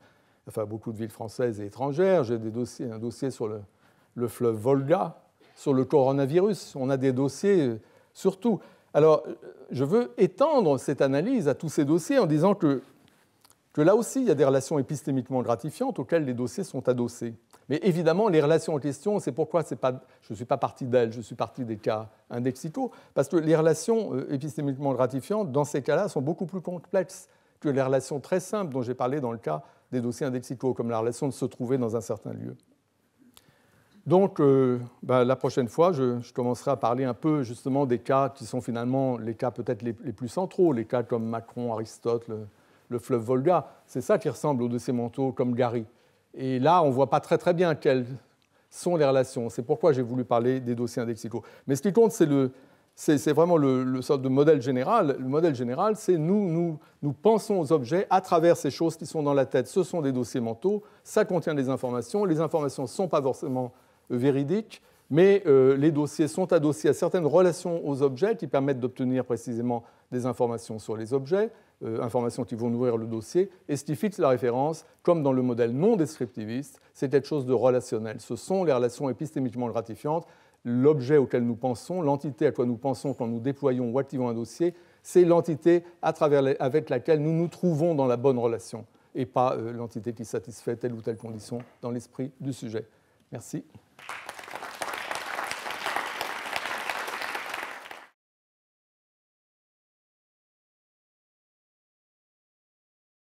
enfin beaucoup de villes françaises et étrangères. J'ai des dossiers, un dossier sur le, fleuve Volga, sur le coronavirus. On a des dossiers euh, surtout. Alors, euh, je veux étendre cette analyse à tous ces dossiers en disant que, que là aussi, il y a des relations épistémiquement gratifiantes auxquelles les dossiers sont adossés. Mais évidemment, les relations en question, c'est pourquoi je ne suis pas parti d'elles, je suis parti des cas indexicaux, parce que les relations euh, épistémiquement gratifiantes, dans ces cas-là, sont beaucoup plus complexes que les relations très simples dont j'ai parlé dans le cas des dossiers indexicaux, comme la relation de se trouver dans un certain lieu. Donc, euh, bah, la prochaine fois, je, commencerai à parler un peu justement des cas qui sont finalement les cas peut-être les, plus centraux, les cas comme Macron, Aristote, le, fleuve Volga. C'est ça qui ressemble aux dossiers manteaux comme Gary. Et là, on ne voit pas très très bien quelles sont les relations. C'est pourquoi j'ai voulu parler des dossiers indexicaux. Mais ce qui compte, c'est le, c'est vraiment le, le, de modèle général. Le modèle général, c'est nous, nous, pensons aux objets à travers ces choses qui sont dans la tête. Ce sont des dossiers mentaux, ça contient des informations. Les informations ne sont pas forcément véridiques, mais euh, les dossiers sont adossés à certaines relations aux objets qui permettent d'obtenir précisément des informations sur les objets, euh, informations qui vont nourrir le dossier, et ce qui fixe la référence, comme dans le modèle non descriptiviste, c'est quelque chose de relationnel. Ce sont les relations épistémiquement gratifiantes l'objet auquel nous pensons, l'entité à quoi nous pensons quand nous déployons ou activons un dossier, c'est l'entité avec laquelle nous nous trouvons dans la bonne relation et pas euh, l'entité qui satisfait telle ou telle condition dans l'esprit du sujet. Merci.